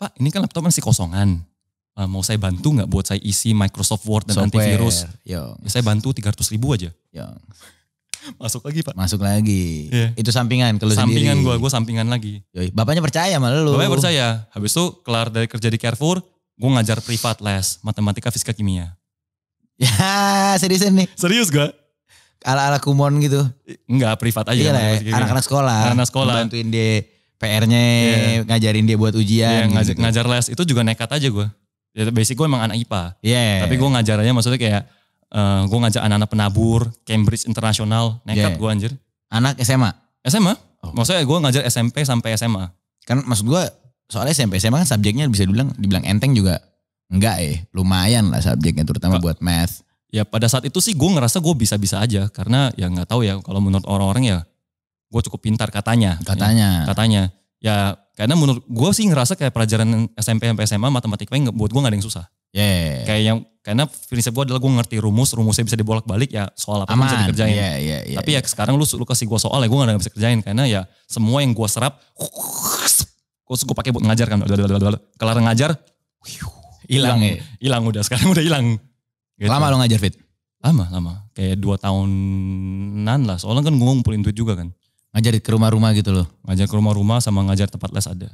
Pak ini kan laptop masih kosongan. Uh, mau saya bantu gak buat saya isi Microsoft Word dan Software. antivirus? Yo. Ya, saya bantu 300 ribu aja. Yo. Masuk lagi pak. Masuk lagi. Yeah. Itu sampingan kalau Sampingan gue, gue sampingan lagi. Yoi. Bapaknya percaya malu lu. Bapaknya percaya. Habis itu kelar dari kerja di Carrefour, gue ngajar privat les, matematika, fisika, kimia. Ya serius nih. Serius gak Ala-ala kumon gitu. Enggak, privat aja. Iya lah, anak-anak sekolah. Anak-anak sekolah. Bantuin dia PR-nya, yeah. ngajarin dia buat ujian. Yeah, ngajar, gitu. ngajar les, itu juga nekat aja gue. Ya, basic gue emang anak IPA. Yeah. Tapi gue ngajarannya maksudnya kayak Uh, eh, gue ngajak anak-anak penabur, Cambridge International, nekat yeah. Iya. gue anjir. Anak SMA? SMA. Oh. Maksudnya gue ngajar SMP sampai SMA. Kan maksud gue soalnya SMP SMA kan subjeknya bisa dibilang dibilang enteng juga. Enggak eh, lumayan lah subjeknya terutama buat math. Ya pada saat itu sih gue ngerasa gue bisa-bisa aja karena ya nggak tahu ya kalau menurut orang-orang ya gue cukup pintar katanya. Katanya. Ya, katanya ya karena menurut gue sih ngerasa kayak pelajaran SMP sampai SMA matematika yang buat gue gak ada yang susah. Yeah. Kayak yang karena prinsip gue adalah gue ngerti rumus, rumusnya bisa dibolak-balik ya soal apa bisa dikerjain. Yeah, yeah, yeah, Tapi ya sekarang lu lu kasih gue soal ya gue gak ada yang bisa kerjain karena ya semua yang gue serap gue gue pakai buat ngajar kan. Kelar ngajar hilang ya. Hilang udah sekarang udah hilang. Gitu. Lama lo ngajar Fit? Lama, lama. Kayak dua tahunan lah. Soalnya kan gue ngumpulin duit juga kan. Ngajar ke rumah-rumah gitu loh. Ngajar ke rumah-rumah sama ngajar tempat les ada.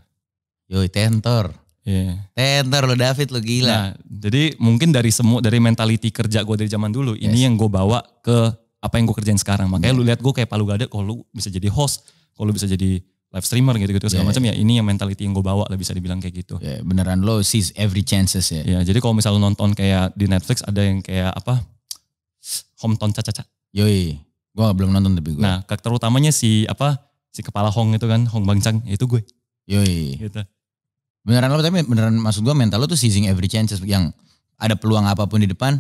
Yoi, tentor. Iya. Yeah. Tentor lo David lo gila. Nah, jadi mungkin dari semua dari mentality kerja gue dari zaman dulu, yes. ini yang gue bawa ke apa yang gue kerjain sekarang. Makanya yeah. lu lihat gue kayak palu gada kalau lu bisa jadi host, kalau lu bisa jadi live streamer gitu-gitu segala yeah, macam ya ini yang mentality yang gue bawa lah bisa dibilang kayak gitu. Yeah, beneran lo seize every chances ya. Yeah, jadi kalau misalnya lo nonton kayak di Netflix ada yang kayak apa? Hometown Caca-Caca. Yoi. Gue belum nonton tapi gue. Nah karakter utamanya si apa si kepala Hong itu kan Hong Bangcang itu gue. Yoi. Gitu. Beneran lo tapi beneran maksud gue mental lo tuh seizing every chances yang ada peluang apapun di depan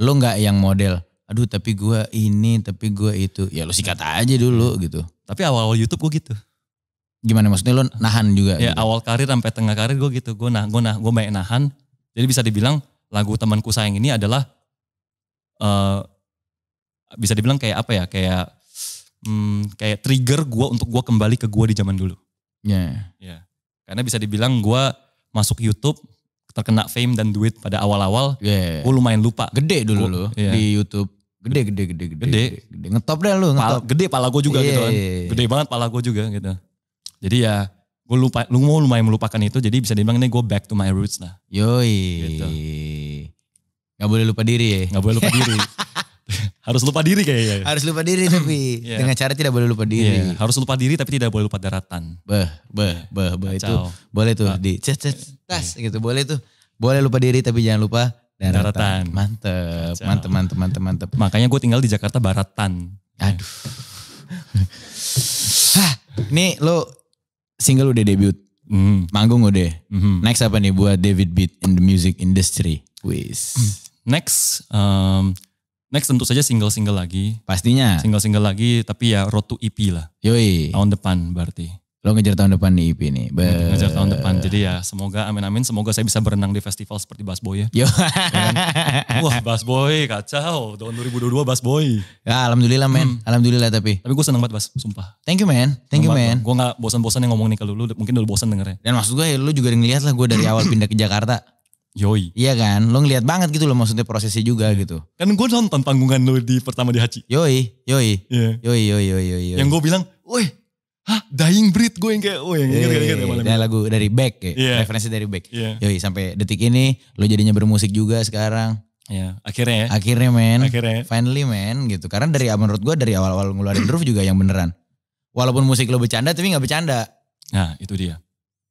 lo nggak yang model aduh tapi gue ini tapi gue itu ya lo sikat aja dulu hmm. gitu tapi awal awal YouTube gue gitu gimana maksudnya lo nahan juga ya gitu. awal karir sampai tengah karir gue gitu gue nah gue nah gue banyak nahan jadi bisa dibilang lagu temanku sayang ini adalah uh, bisa dibilang kayak apa ya kayak hmm, kayak trigger gue untuk gue kembali ke gue di zaman dulu. Ya. Yeah. Yeah. Karena bisa dibilang gue masuk YouTube terkena fame dan duit pada awal-awal, yeah. gue lumayan lupa. Gede dulu lo yeah. di YouTube. Gede, gede, gede, gede, gede, gede. Ngetop deh lu. Pala, gede pala gue juga yeah. gitu kan. Iya, iya, iya. Gede banget pala gue juga gitu. Jadi ya gue lupa, lu mau lumayan melupakan itu. Jadi bisa dibilang ini gue back to my roots lah. Yoi. Gitu. Gak boleh lupa diri ya. Gak boleh lupa diri. harus lupa diri kayaknya. Ya. Harus lupa diri tapi yeah. Iya. dengan cara tidak boleh lupa diri. Yeah. Harus lupa diri tapi tidak boleh lupa daratan. Beh, beh, beh, beh itu boleh tuh di cet cet tas yeah. gitu boleh tuh. Boleh lupa diri tapi jangan lupa daratan. daratan. Mantep, Kacau. mantep, mantep, mantep, mantep. Makanya gue tinggal di Jakarta Baratan. Aduh. Hah, ini lo single udah debut. Mm. Manggung udah. Mm-hmm. Next apa nih buat David Beat in the music industry? Wiz. Next, um, Next tentu saja single-single lagi. Pastinya. Single-single lagi, tapi ya road to EP lah. Yoi. Tahun depan berarti. Lo ngejar tahun depan e nih EP iya, nih. Be ngejar tahun depan. Jadi ya semoga amin-amin. Semoga saya bisa berenang di festival seperti Bass Boy ya. Yo. Kan? wah Bass Boy kacau. Tahun 2022 Bass Boy. Ya alhamdulillah men. Hmm. Alhamdulillah tapi. Tapi gue seneng banget Bass. Sumpah. Thank you man. Thank seneng you man. Gue gak bosan-bosan yang ngomong nih ke lu. Mungkin udah bosan dengernya. Dan maksud gue ya lu juga ngeliat lah gue dari awal pindah ke Jakarta Yoi. Iya kan, lo ngeliat banget gitu loh maksudnya prosesnya juga yeah. gitu. Kan gue nonton panggungan lo di pertama di Haji. Yoi, yoi, yeah. yoi, yoi, yoi, yoi, yoi. Yang gue bilang, woi, hah dying breed gue yang kayak, woi yang inget inget iya, malam. Ya, lagu dari Back ya, yeah. referensi dari Back. Yeah. Yoi, sampai detik ini lo jadinya bermusik juga sekarang. Ya, akhirnya ya. Akhirnya men. Akhirnya. Ya. Finally men gitu. Karena dari menurut gue dari awal-awal ngeluarin roof juga yang beneran. Walaupun musik lo bercanda tapi gak bercanda. Nah itu dia.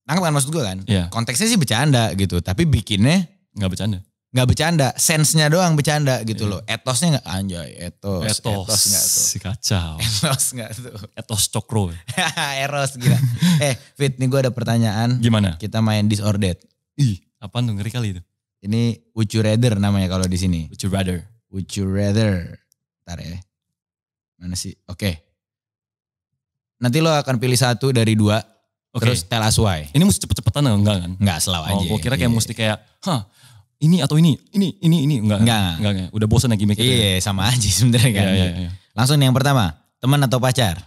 Nangkep kan maksud gue kan? Yeah. Konteksnya sih bercanda gitu, tapi bikinnya nggak bercanda. Nggak bercanda, sensenya doang bercanda gitu yeah. loh. Etosnya nggak anjay, etos. Etos, etos gak tuh. Si kacau. Etos nggak tuh. Etos cokro. Eros gila. eh Fit, nih gue ada pertanyaan. Gimana? Kita main disordered. Ih, apaan tuh ngeri kali itu? Ini would you rather namanya kalau di sini. Would you rather. Would you rather. Ntar ya. Mana sih? Oke. Okay. Nanti lo akan pilih satu dari dua Okay. Terus tell us why. Ini mesti cepet-cepetan enggak kan? Enggak, selalu oh, aja. gue kira kayak yeah. mesti kayak, hah ini atau ini, ini, ini, ini. Enggak, kan? enggak. enggak, enggak. Udah bosan lagi mikirnya. Iya, sama aja sebenernya kan. Yeah, yeah, yeah. Langsung yang pertama, teman atau pacar?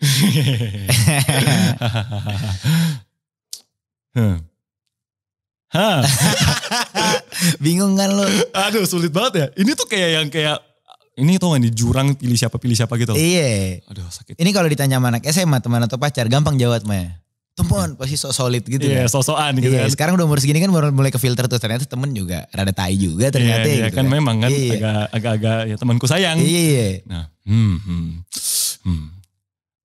Bingung kan lo? Aduh sulit banget ya. Ini tuh kayak yang kayak ini tau gak di jurang pilih siapa pilih siapa gitu. Iya. Aduh sakit. Ini kalau ditanya sama anak SMA teman atau pacar gampang jawab mah. Temen pasti sok solid gitu. Iya, yeah, kan. sok-sokan gitu iya, kan. Sekarang udah umur segini kan baru mulai ke filter tuh ternyata temen juga rada tai juga iya, ternyata iya, gitu. kan, kan memang kan iya. agak agak agak ya temanku sayang. Iya, iya. Nah, hmm, hmm, hmm.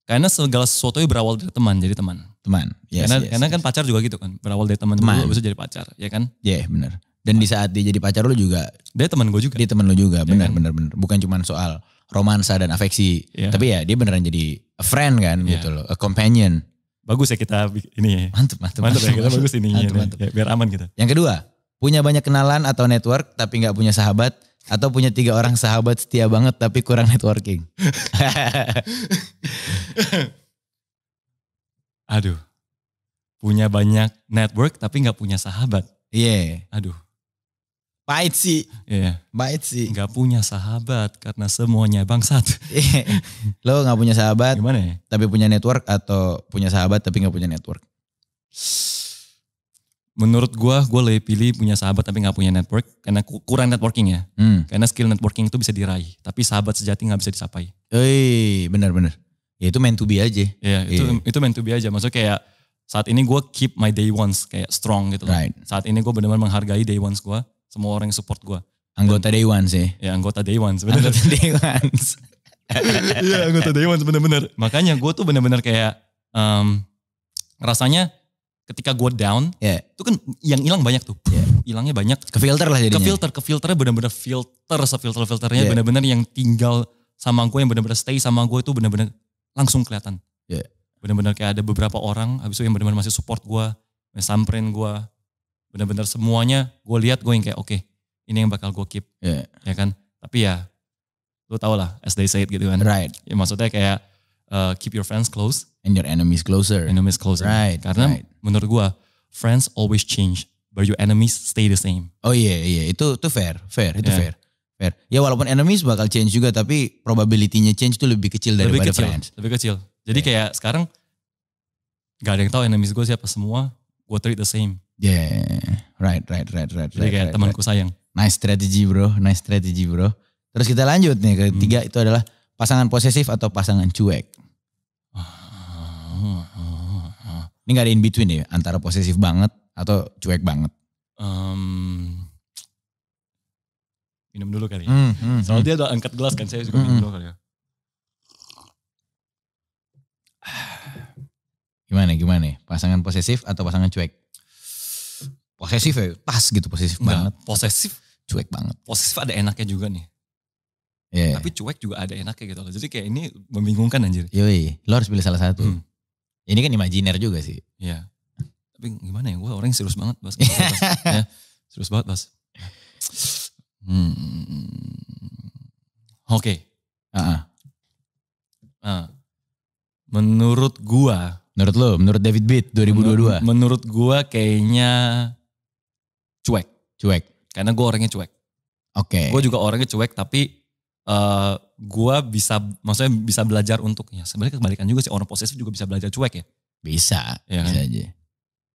Karena segala sesuatu itu berawal dari teman, jadi teman. Teman. Yes, karena yes, karena kan yes. kan pacar juga gitu kan, berawal dari teman, teman. dulu bisa jadi pacar, ya kan? Iya, yeah, benar. Dan di saat dia jadi pacar lu juga. Dia teman gue juga. Dia teman lu juga, iya benar, ya kan? benar, benar. Bukan cuma soal romansa dan afeksi. Ya. Tapi ya dia beneran jadi a friend kan ya. gitu loh, a companion. Bagus ya kita ini Mantep, Mantap, mantap. Mantap ya, kita bagus ini. Mantap, mantap. Ya, biar aman kita. Yang kedua, punya banyak kenalan atau network tapi nggak punya sahabat. Atau punya tiga orang sahabat setia banget tapi kurang networking. Aduh. Punya banyak network tapi nggak punya sahabat. Iya. Yeah. Aduh baik sih. Yeah. Pahit sih. Gak punya sahabat karena semuanya bangsat. Lo gak punya sahabat. Gimana ya? Tapi punya network atau punya sahabat tapi gak punya network? Menurut gue, gue lebih pilih punya sahabat tapi gak punya network. Karena kurang networking ya. Hmm. Karena skill networking itu bisa diraih. Tapi sahabat sejati gak bisa disapai. Eh, benar-benar. Ya itu main to be aja. Iya, itu, yeah. itu main to be aja. Maksudnya kayak saat ini gue keep my day ones kayak strong gitu. Right. Saat ini gue benar-benar menghargai day ones gue semua orang yang support gue. Anggota Day One sih. Ya anggota Day One sebenarnya. Anggota Day One. Iya anggota Day One bener Makanya gue tuh bener-bener kayak um, rasanya ketika gue down, yeah. itu kan yang hilang banyak tuh. Ya. Hilangnya banyak. Ke filter lah jadinya. Ke filter, ke filternya bener-bener filter, sefilter-filternya yeah. bener-bener yang tinggal sama gue, yang bener-bener stay sama gue itu bener-bener langsung kelihatan. Yeah. Bener-bener kayak ada beberapa orang, habis itu yang bener-bener masih support gue, samperin gue, benar-benar semuanya gue lihat gue yang kayak oke okay, ini yang bakal gue keep yeah. ya kan tapi ya lo tau lah as they say it gitu kan right ya, maksudnya kayak uh, keep your friends close and your enemies closer enemies closer right karena right. menurut gue friends always change but your enemies stay the same oh iya yeah, iya yeah. itu itu fair fair itu yeah. fair fair ya walaupun enemies bakal change juga tapi probability-nya change itu lebih kecil daripada lebih kecil, friends lebih kecil jadi yeah. kayak sekarang gak ada yang tahu enemies gue siapa semua gue treat the same Yeah, right, right, right, right. Jadi kayak right, temanku right. sayang. Nice strategy bro, nice strategy bro. Terus kita lanjut nih ketiga hmm. itu adalah pasangan posesif atau pasangan cuek. Oh, oh, oh. Ini gak ada in between ya antara posesif banget atau cuek banget. Um, minum dulu kali ya. Hmm, hmm, hmm. Soalnya hmm. dia udah angkat gelas kan saya juga hmm, minum hmm. dulu kali ya. Gimana gimana? Pasangan posesif atau pasangan cuek? posesif ya, pas gitu posesif Enggak, banget. Posesif. Cuek banget. Posesif ada enaknya juga nih. Yeah. Iya. Tapi cuek juga ada enaknya gitu loh. Jadi kayak ini membingungkan anjir. Yoi, lo harus pilih salah satu. Hmm. Ini kan imajiner juga sih. Iya. Tapi gimana ya, gue orang serius banget Bas. ya, serius banget Bas. Hmm. Oke. Okay. Uh -uh. Menurut gua. Menurut lo, menurut David Beat 2022. Menurut, menurut gua kayaknya Cuek. Karena gue orangnya cuek. Oke. Okay. Gue juga orangnya cuek tapi uh, eh, gue bisa maksudnya bisa belajar untuk ya sebenarnya kebalikan juga sih orang posesif juga bisa belajar cuek ya. Bisa. Ya kan? Bisa aja.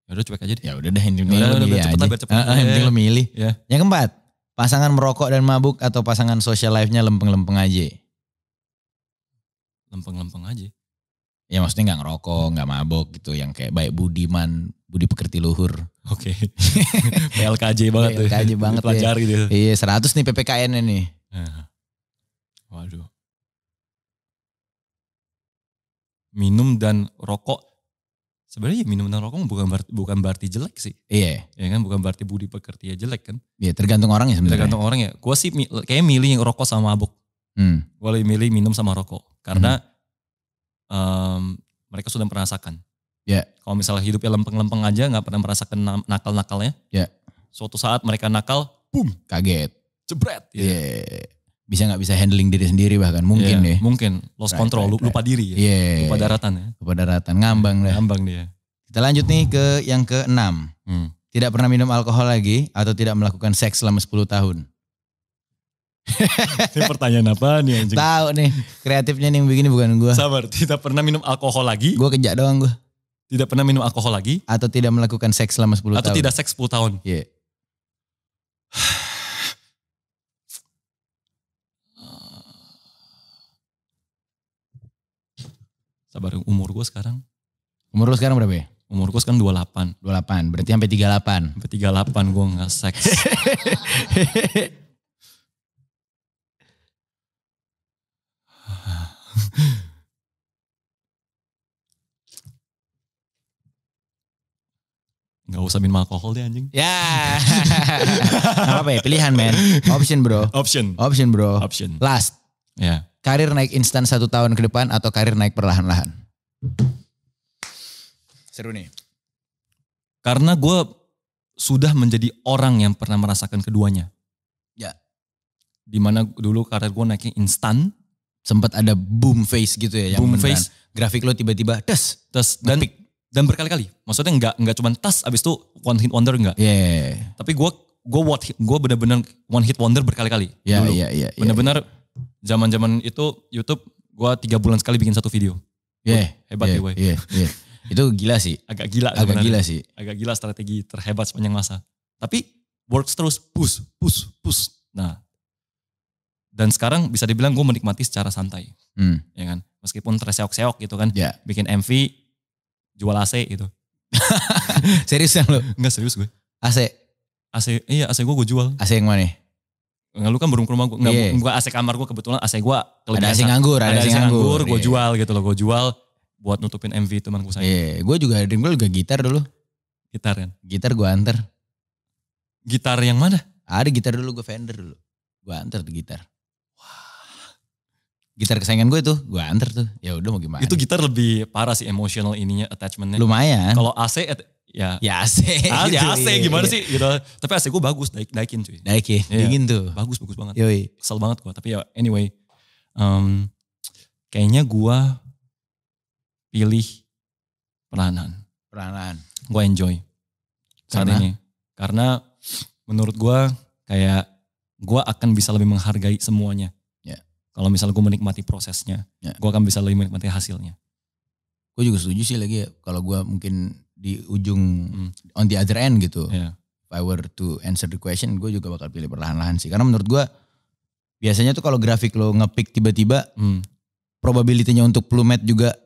Ya udah cuek aja deh. Ya udah deh intinya ya, udah, biar cepet aja, cepet. Uh, uh, yang iya. lo milih. Ya. Yang keempat, pasangan merokok dan mabuk atau pasangan social life-nya lempeng-lempeng aja. Lempeng-lempeng aja. Ya maksudnya nggak ngerokok, nggak mabok gitu, yang kayak baik budiman, budi pekerti luhur. Oke. Okay. PLKJ banget tuh. PLKJ banget Pelajari ya. gitu. Iya 100 nih PPKN nih. Nah. Waduh. Minum dan rokok sebenarnya ya minum dan rokok bukan berarti, bukan berarti jelek sih. Iya. Ya kan bukan berarti budi pekerti ya jelek kan. Iya tergantung orang ya sebenarnya. Tergantung orang ya. Gue sih kayaknya milih yang rokok sama mabuk. Hmm. Gue milih minum sama rokok. Karena hmm um, mereka sudah merasakan. Ya. Yeah. Kalau misalnya hidupnya lempeng-lempeng aja, nggak pernah merasakan nakal-nakalnya. Ya. Yeah. Suatu saat mereka nakal, boom, kaget, jebret. Ya. Iya. Yeah. yeah. Bisa nggak bisa handling diri sendiri bahkan mungkin yeah, ya. Mungkin lost right, control, right, right. lupa diri. Ya. Yeah. Lupa daratan ya. Lupa daratan, ngambang deh. Ngambang dia. Kita lanjut nih ke yang keenam. Hmm. Tidak pernah minum alkohol lagi atau tidak melakukan seks selama 10 tahun. Ini pertanyaan apa nih anjing? Tahu nih, kreatifnya nih yang begini bukan gue Sabar, tidak pernah minum alkohol lagi. gue kerja doang gue Tidak pernah minum alkohol lagi. Atau tidak melakukan seks selama 10 atau tahun. Atau tidak seks 10 tahun. Iya. Yeah. Sabar, umur gue sekarang. Umur lu sekarang berapa ya? Umur gue sekarang 28. 28, berarti sampai 38. Sampai 38 gue gak seks. Gak usah minum alkohol deh anjing. Ya. Yeah. apa ya? Pilihan men. Option bro. Option. Option bro. Option. Last. Ya. Yeah. Karir naik instan satu tahun ke depan atau karir naik perlahan-lahan? Seru nih. Karena gue sudah menjadi orang yang pernah merasakan keduanya. Ya. Yeah. Dimana dulu karir gue naiknya instan sempat ada boom face gitu ya yang boom beneran. face grafik lo tiba-tiba tes tes dan nge dan berkali-kali maksudnya nggak nggak cuma tas abis itu one hit wonder nggak yeah. Iya, iya. tapi gue gue what gue bener-bener one hit wonder berkali-kali yeah, dulu yeah, yeah, yeah, bener-bener zaman-zaman itu YouTube gue tiga bulan sekali bikin satu video yeah, iya, hebat yeah, gue yeah, yeah. itu gila sih agak gila agak sebenarnya. gila sih agak gila strategi terhebat sepanjang masa tapi works terus push push push nah dan sekarang bisa dibilang gue menikmati secara santai hmm. ya kan meskipun terseok-seok gitu kan yeah. bikin MV jual AC gitu yang lo Gak serius gue AC AC iya AC gue gue jual AC yang mana Enggak lu kan belum ke rumah gue, yeah. AC kamar gue kebetulan AC gue kelebihan. Ada AC nganggur, ada, AC nganggur, gue iya. jual gitu loh, gue jual buat nutupin MV temanku saya. Iya, yeah. gue juga dream gue juga gitar dulu. Gitar kan? Gitar gue anter. Gitar yang mana? Ada gitar dulu gue Fender dulu. Gue anter gitar gitar kesayangan gue tuh gue anter tuh ya udah mau gimana itu gitar lebih parah sih emosional ininya attachmentnya lumayan kalau AC ya ya AC ah, ya AC gimana sih gitu tapi AC gue bagus naik-naikin cuy naikin, ya, dingin tuh bagus bagus banget Yoi. kesel banget gue tapi ya anyway um, kayaknya gue pilih peranan peranan gue enjoy saat karena? ini karena menurut gue kayak gue akan bisa lebih menghargai semuanya kalau misalnya gue menikmati prosesnya, ya. gue akan bisa lebih menikmati hasilnya. Gue juga setuju sih lagi ya, kalau gue mungkin di ujung hmm. on the other end gitu. Yeah. If I were to answer the question, gue juga bakal pilih perlahan-lahan sih. Karena menurut gue biasanya tuh kalau grafik lo ngepick tiba-tiba, hmm. probability untuk plummet juga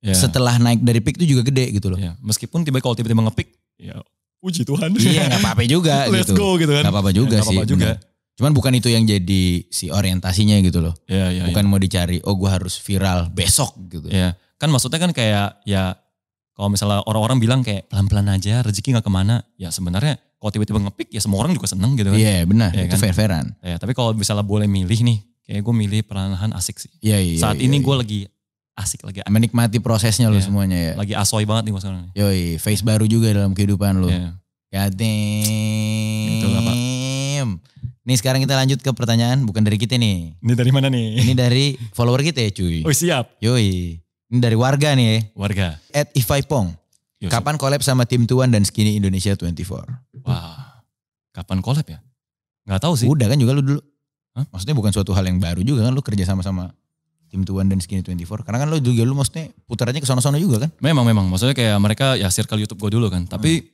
yeah. setelah naik dari pick itu juga gede gitu loh. Yeah. Meskipun tiba-tiba kalau tiba-tiba ngepick, ya puji Tuhan. Iya nggak apa-apa juga gitu. Let's go gitu kan. Gak apa-apa juga ya, gak sih. Apa -apa juga. Bener. Cuman bukan itu yang jadi si orientasinya gitu loh. Ya, ya, ya. bukan ya. mau dicari, oh gue harus viral besok gitu. Ya. Kan maksudnya kan kayak ya kalau misalnya orang-orang bilang kayak pelan-pelan aja rezeki nggak kemana. Ya sebenarnya kalau tiba-tiba ngepik ya semua orang juga seneng gitu kan. Iya yeah, benar, ya, itu kan? fair-fairan. Ya, tapi kalau misalnya boleh milih nih, kayak gue milih perlahan-lahan asik sih. Iya, iya. Saat yeah, ini yeah, gue lagi asik lagi. Menikmati prosesnya lo ya. semuanya ya. Lagi asoy banget nih gue sekarang. Yoi, face baru juga dalam kehidupan lo. Yeah. God damn. apa? Nih sekarang kita lanjut ke pertanyaan bukan dari kita nih. Ini dari mana nih? Ini dari follower kita ya cuy. Oh siap. Yoi. Ini dari warga nih ya. Warga. At Ifaipong. pong. Kapan collab sama tim Tuan dan Skinny Indonesia 24? Wah. Kapan collab ya? Gak tahu sih. Udah kan juga lu dulu. Hah? Maksudnya bukan suatu hal yang baru juga kan lu kerja sama-sama tim Tuan dan Skinny 24. Karena kan lu juga lu maksudnya putarannya ke sana-sana juga kan? Memang memang. Maksudnya kayak mereka ya circle YouTube gue dulu kan. Tapi hmm.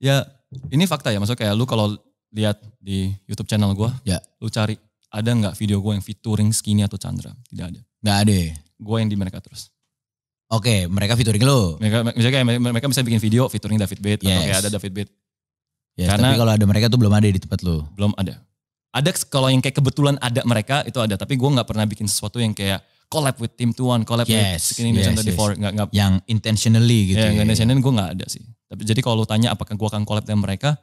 ya ini fakta ya. Maksudnya kayak lu kalau lihat di YouTube channel gue, ya. lu cari ada nggak video gue yang featuring Skinny atau Chandra? Tidak ada. Nggak ada. Gue yang di mereka terus. Oke, okay, mereka featuring lo. Mereka, misalnya mereka bisa bikin video featuring David Bate yes. atau kayak ada David Bate. Yes, Karena tapi kalau ada mereka tuh belum ada di tempat lo. Belum ada. Ada kalau yang kayak kebetulan ada mereka itu ada, tapi gue nggak pernah bikin sesuatu yang kayak collab with Team Tuan, collab yes, with Skinny yes, Chandra. yes. yang intentionally gitu. Iya, ya, yang intentionally gue nggak ada sih. Tapi jadi kalau lo tanya apakah gue akan collab dengan mereka,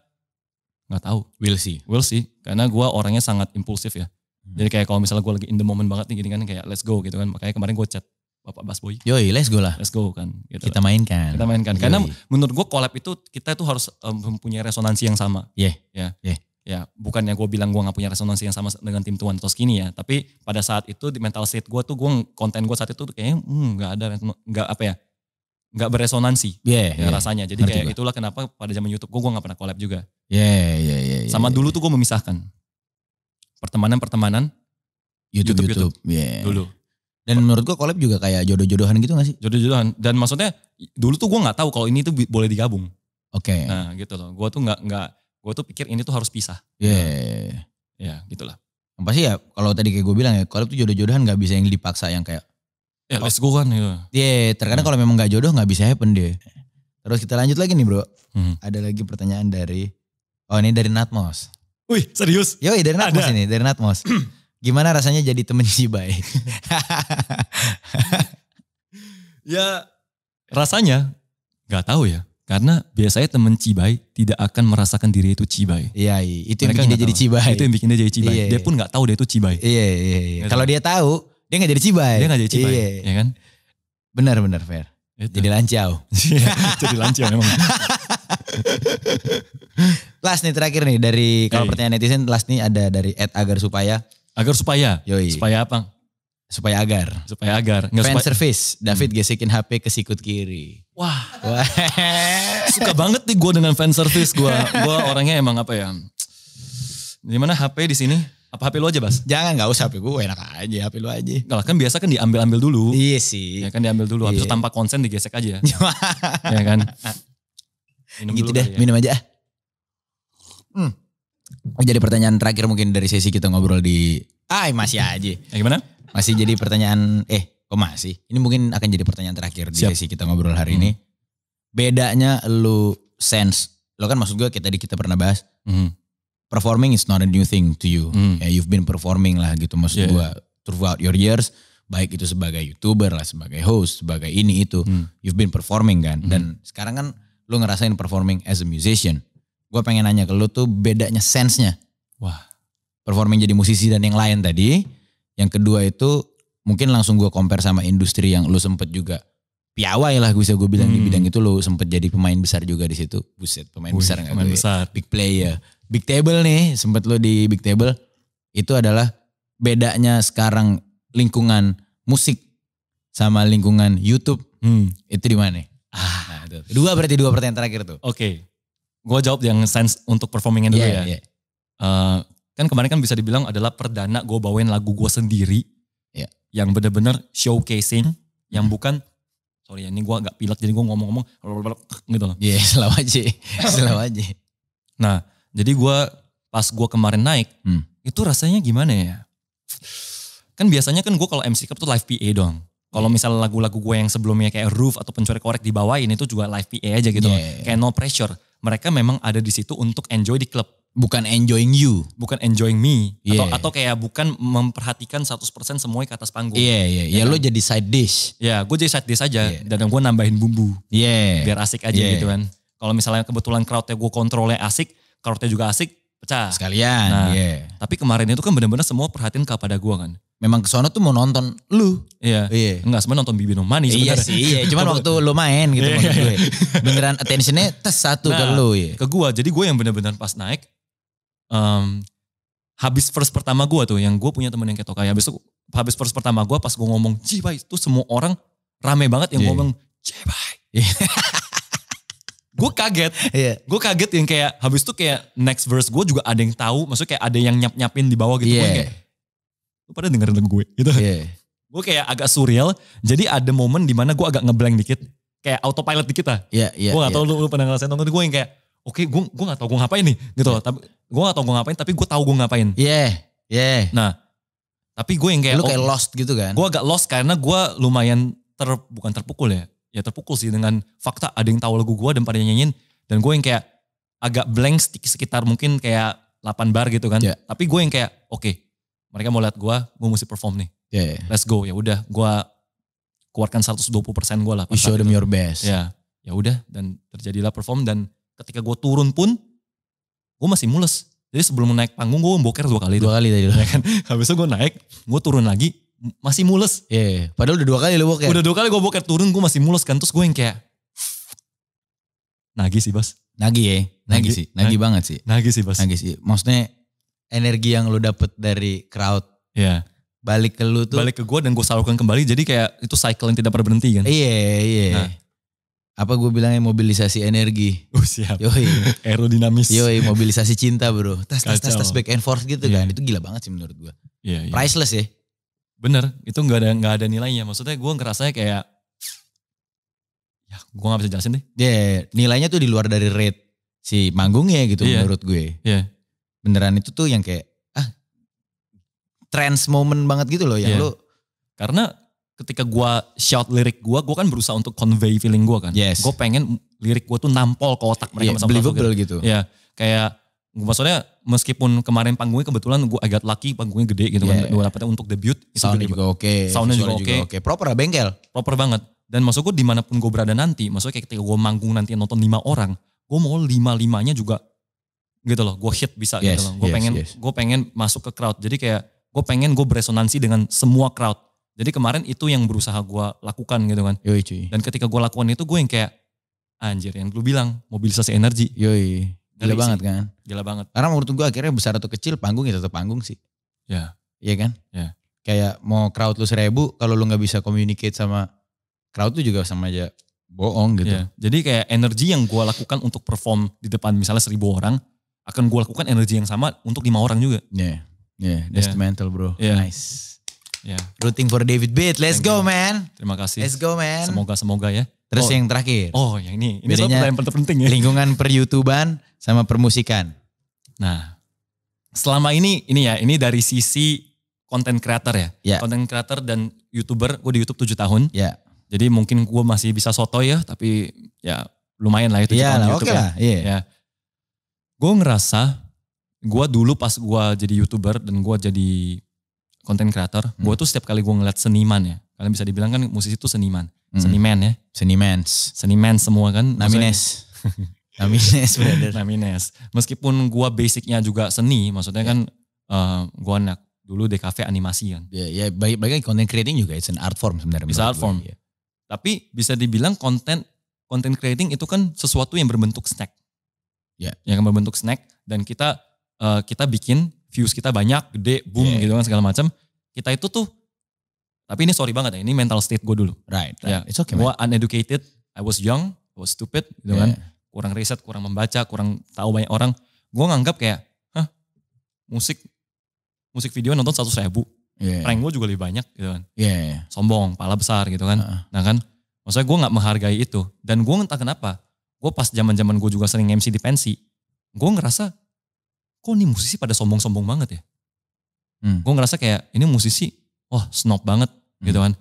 nggak tahu will see will see karena gue orangnya sangat impulsif ya hmm. jadi kayak kalau misalnya gue lagi in the moment banget nih gini kan kayak let's go gitu kan makanya kemarin gue chat bapak Bas Boy yoi let's go lah let's go kan gitu. kita mainkan kita mainkan yoi. karena menurut gue collab itu kita tuh harus um, mempunyai resonansi yang sama ya yeah. ya yeah. ya bukannya gue bilang gue gak punya resonansi yang sama dengan tim tuan atau skinny ya tapi pada saat itu di mental state gue tuh gue konten gue saat itu kayaknya hmm, nggak gak ada gak apa ya nggak beresonansi yeah, ya yeah. rasanya. Jadi Ngerti kayak itulah kenapa pada zaman YouTube gue gue nggak pernah collab juga. Yeah, yeah, yeah, Sama yeah, dulu tuh gue memisahkan pertemanan pertemanan YouTube YouTube, YouTube. Yeah. dulu. Dan menurut gue collab juga kayak jodoh-jodohan gitu gak sih? Jodoh-jodohan. Dan maksudnya dulu tuh gue nggak tahu kalau ini tuh boleh digabung. Oke. Okay. Nah gitu loh. Gue tuh nggak nggak gue tuh pikir ini tuh harus pisah. Iya. Yeah. Gitu ya yeah, gitulah. pasti ya kalau tadi kayak gue bilang ya collab tuh jodoh-jodohan nggak bisa yang dipaksa yang kayak Ya let's go kan gitu. Iya yeah, terkadang hmm. kalau memang gak jodoh gak bisa happen dia. Terus kita lanjut lagi nih bro. Hmm. Ada lagi pertanyaan dari, oh ini dari Natmos. Wih serius? Yoi dari Natmos Ada. ini, dari Natmos. Gimana rasanya jadi temen Cibai? ya rasanya gak tahu ya. Karena biasanya temen Cibai tidak akan merasakan diri itu Cibai. Iya, itu yang Mereka bikin dia jadi Cibai. Itu yang bikin dia jadi Cibai. Iya, Dia iya. pun nggak tahu dia itu Cibai. Iya, iya, iya, iya. Kalau kan? dia tahu, dia gak jadi cibai. Dia gak jadi cibai. Iya, ya kan? Benar benar fair. Itu. Jadi lancau. Iya, jadi lancau memang. last nih terakhir nih dari kalau pertanyaan netizen last nih ada dari Ed agar supaya agar supaya Yoi. supaya apa? Supaya agar. Supaya agar. Nggak Fan supaya... service, David hmm. gesekin HP ke sikut kiri. Wah. Wah. Suka banget nih gue dengan fan service gue. Gue orangnya emang apa ya? Gimana HP di sini? Apa HP lu aja, Bas? Jangan, gak usah HP gue, enak aja HP lu aja. Enggak lah, kan biasa kan diambil-ambil dulu. Iya sih. Ya kan diambil dulu, habis iya. tanpa konsen digesek aja. Ya, ya kan? Minum gitu deh, ya. minum aja. Ah. Hmm. Jadi pertanyaan terakhir mungkin dari sesi kita ngobrol di... Ah, masih aja. Ya, gimana? Masih jadi pertanyaan, eh kok masih? Ini mungkin akan jadi pertanyaan terakhir Siap. di sesi kita ngobrol hari hmm. ini. Bedanya lu sense, lo kan maksud gue kita tadi kita pernah bahas. Hmm performing is not a new thing to you. Mm. Yeah, you've been performing lah gitu maksud yeah. gue throughout your years baik itu sebagai youtuber lah, sebagai host, sebagai ini itu, mm. you've been performing kan. Mm. Dan sekarang kan lu ngerasain performing as a musician. Gue pengen nanya ke lu tuh bedanya sense Wah. Performing jadi musisi dan yang lain tadi. Yang kedua itu mungkin langsung gue compare sama industri yang lu sempet juga piawai lah bisa gue bilang hmm. di bidang itu lo sempet jadi pemain besar juga di situ. Buset, pemain Wih, besar gak pemain besar ya? besar. Big player. Big Table nih, sempat lu di Big Table. Itu adalah bedanya sekarang lingkungan musik sama lingkungan YouTube. Hmm. Itu di mana? Ah, nah, dua berarti dua pertanyaan terakhir tuh. Oke. Okay. Gue jawab yang sense untuk performingnya dulu yeah, ya. Yeah. Uh, kan kemarin kan bisa dibilang adalah perdana gue bawain lagu gue sendiri. Yeah. Yang bener-bener showcasing. Hmm. Yang bukan sorry ya ini gue agak pilek jadi gue ngomong-ngomong gitu loh. Iya yeah, selawat aja, selawat aja. Nah jadi gue pas gue kemarin naik, hmm. itu rasanya gimana ya? Kan biasanya kan gue kalau MC Cup tuh live PA dong. Kalau iya. misalnya lagu-lagu gue yang sebelumnya kayak Roof atau Pencuri Korek dibawain itu juga live PA aja gitu. Yeah. Iya, iya, kayak no pressure. Mereka memang ada di situ untuk enjoy di klub. Bukan enjoying you. Bukan enjoying me. Yeah. Atau, atau kayak bukan memperhatikan 100% semuanya ke atas panggung. Iya, yeah, iya. Yeah. Ya, ya, lo kan? jadi side dish. Ya, gue jadi side dish aja. Yeah. Dan gue nambahin bumbu. Iya. Yeah. Biar asik aja yeah. gitu kan. Kalau misalnya kebetulan crowdnya gue kontrolnya asik, karotnya juga asik, pecah. Sekalian, nah, yeah. Tapi kemarin itu kan benar-benar semua perhatian kepada gue kan. Memang ke sono tuh mau nonton lu. Iya. iya. Enggak, sebenarnya nonton Bibi Nomani. Iya sih, iya. Cuman waktu lu main gitu iya, maksud gue. Beneran attentionnya tes satu nah, ke lu. Iya. Ke gue, jadi gue yang benar-benar pas naik, um, habis first pertama gue tuh, yang gue punya temen yang kayak Tokai, habis, habis first pertama gue pas gue ngomong, Cibai, itu semua orang rame banget yang yeah. ngomong, Cibai. Iya. gue kaget. yeah. Gue kaget yang kayak habis itu kayak next verse gue juga ada yang tahu, maksudnya kayak ada yang nyap-nyapin di bawah gitu. Yeah. Gue iya. kayak lu pada dengerin lagu gue gitu. Yeah. Gue kayak agak surreal. Jadi ada momen dimana gue agak ngeblank dikit. Kayak autopilot dikit lah. Yeah, yeah, gue gak iya. tau yeah. lu, lu pernah ngerasain nonton gue yang kayak oke okay, gue gue gak tau gue ngapain nih gitu. Yeah. Tapi gue gak tau gue ngapain tapi gue tau gue ngapain. Iya. Yeah. Iya. Yeah. Nah tapi gue yang kayak lu kayak oh, lost gitu kan. Gue agak lost karena gue lumayan ter bukan terpukul ya ya terpukul sih dengan fakta ada yang tahu lagu gue dan pada nyanyiin dan gue yang kayak agak blank sekitar mungkin kayak 8 bar gitu kan. Yeah. Tapi gue yang kayak oke okay, mereka mau lihat gue, gue mesti perform nih. Yeah, yeah. Ya. Let's go ya udah gue keluarkan 120% persen gue lah. You show them itu. your best. Ya ya udah dan terjadilah perform dan ketika gue turun pun gue masih mules. Jadi sebelum naik panggung gue boker dua kali. Dua itu. kali tadi. Ya kan? Habis itu gue naik, gue turun lagi, masih mules. Iya, yeah, padahal udah dua kali lu bokeh. Udah dua kali gue boker turun gue masih mules kan. Terus gue yang kayak nagih sih bos, Nagih ya, nagih sih, nagih nagi banget sih. Nagih sih bos, Nagih sih, maksudnya energi yang lu dapet dari crowd. Iya. Yeah. Balik ke lu tuh. Balik ke gue dan gue salurkan kembali jadi kayak itu cycle yang tidak pernah berhenti kan. Iya, yeah, iya. Yeah. Nah. Apa gue bilangnya mobilisasi energi. Oh siap. Yoi. Aerodinamis. Yoi, mobilisasi cinta bro. Tas, tas, tas, tas, back and forth gitu yeah. kan. Itu gila banget sih menurut gue. Yeah, yeah. Priceless ya bener itu nggak ada nggak ada nilainya maksudnya gue ngerasa kayak ya gue nggak bisa jelasin deh yeah, iya, iya. nilainya tuh di luar dari rate si manggungnya gitu yeah. menurut gue yeah. beneran itu tuh yang kayak ah trans moment banget gitu loh yang yeah. lo karena ketika gue shout lirik gue gue kan berusaha untuk convey feeling gue kan yes. gue pengen lirik gue tuh nampol ke otak mereka yeah, iya, sama-sama believable gitu. gitu ya kayak maksudnya meskipun kemarin panggungnya kebetulan gue agak laki panggungnya gede gitu kan. yeah. kan gue dapetnya untuk debut itu soundnya juga oke okay. soundnya juga oke okay. okay. proper lah bengkel proper banget dan maksud gue dimanapun gue berada nanti maksudnya kayak ketika gue manggung nanti nonton lima orang gue mau lima limanya juga gitu loh gue hit bisa gitu yes, gitu loh gue yes, pengen yes. gue pengen masuk ke crowd jadi kayak gue pengen gue beresonansi dengan semua crowd jadi kemarin itu yang berusaha gue lakukan gitu kan Yui, cuy. dan ketika gue lakukan itu gue yang kayak anjir yang lu bilang mobilisasi energi Yui. Gila Dari banget sih. kan? Gila banget. Karena menurut gue akhirnya besar atau kecil panggung ya tetap panggung sih. Ya. Iya kan? Ya. Kayak mau crowd lu seribu kalau lu nggak bisa communicate sama crowd tuh juga sama aja bohong gitu. Ya. Jadi kayak energi yang gue lakukan untuk perform di depan misalnya seribu orang akan gue lakukan energi yang sama untuk lima orang juga. Iya. Yeah. Iya. Yeah. That's yeah. Ya. mental bro. Yeah. Nice. Ya. Yeah. Rooting for David Beat. Let's Thank go you. man. Terima kasih. Let's go man. Semoga semoga ya. Terus oh. yang terakhir. Oh, yang ini. Ini bedanya pertanyaan penting ya. Lingkungan peryoutuban sama permusikan. Nah, selama ini ini ya, ini dari sisi konten creator ya. Yeah. Konten creator dan YouTuber, gue di YouTube 7 tahun. Yeah. Jadi mungkin gue masih bisa soto ya, tapi ya lumayan lah itu yeah, tahun lah, YouTube okay ya. Iya. yeah. ya. Gue ngerasa gue dulu pas gue jadi YouTuber dan gue jadi konten creator, hmm. gue tuh setiap kali gue ngeliat seniman ya. Kalian bisa dibilang kan musisi itu seniman hmm. seniman ya. Seniman. Seniman semua kan. Namines. Namines brother. Namines. Meskipun gua basicnya juga seni, maksudnya yeah. kan uh, gua anak dulu di kafe animasi kan. Ya, yeah, ya yeah, baik baik content creating juga itu art form sebenarnya. Bisa art form. yeah. Tapi bisa dibilang content content creating itu kan sesuatu yang berbentuk snack. Ya. Yeah. Yang berbentuk snack dan kita uh, kita bikin views kita banyak, gede, boom yeah. gitu kan segala macam. Kita itu tuh tapi ini sorry banget ya, ini mental state gue dulu. Right, ya, right. Yeah. It's okay. Gue uneducated, I was young, I was stupid gitu yeah. kan. Kurang riset, kurang membaca, kurang tahu banyak orang. Gue nganggap kayak, hah musik musik video nonton satu ribu. Yeah. Prank gue juga lebih banyak gitu kan. Yeah. Sombong, pala besar gitu kan. Uh. Nah kan, maksudnya gue gak menghargai itu. Dan gue entah kenapa, gue pas zaman zaman gue juga sering MC di pensi, gue ngerasa, kok ini musisi pada sombong-sombong banget ya? Hmm. Gue ngerasa kayak, ini musisi wah oh, snob banget hmm. gitu kan.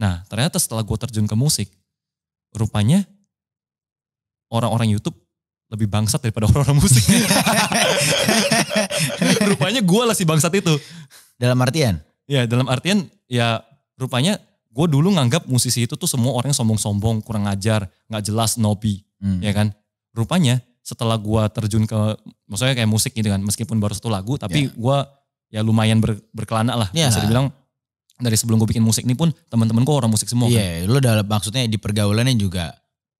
Nah ternyata setelah gue terjun ke musik, rupanya orang-orang YouTube lebih bangsat daripada orang-orang musik. rupanya gue lah si bangsat itu. Dalam artian? Ya dalam artian ya rupanya gue dulu nganggap musisi itu tuh semua orang sombong-sombong, kurang ajar, nggak jelas, nobi, hmm. ya kan. Rupanya setelah gue terjun ke, maksudnya kayak musik gitu kan, meskipun baru satu lagu, tapi yeah. gue ya lumayan ber, berkelana lah, yeah. bisa dibilang dari sebelum gue bikin musik ini pun teman-teman gue orang musik semua Iya, yeah, kan? lo dalam maksudnya di pergaulannya juga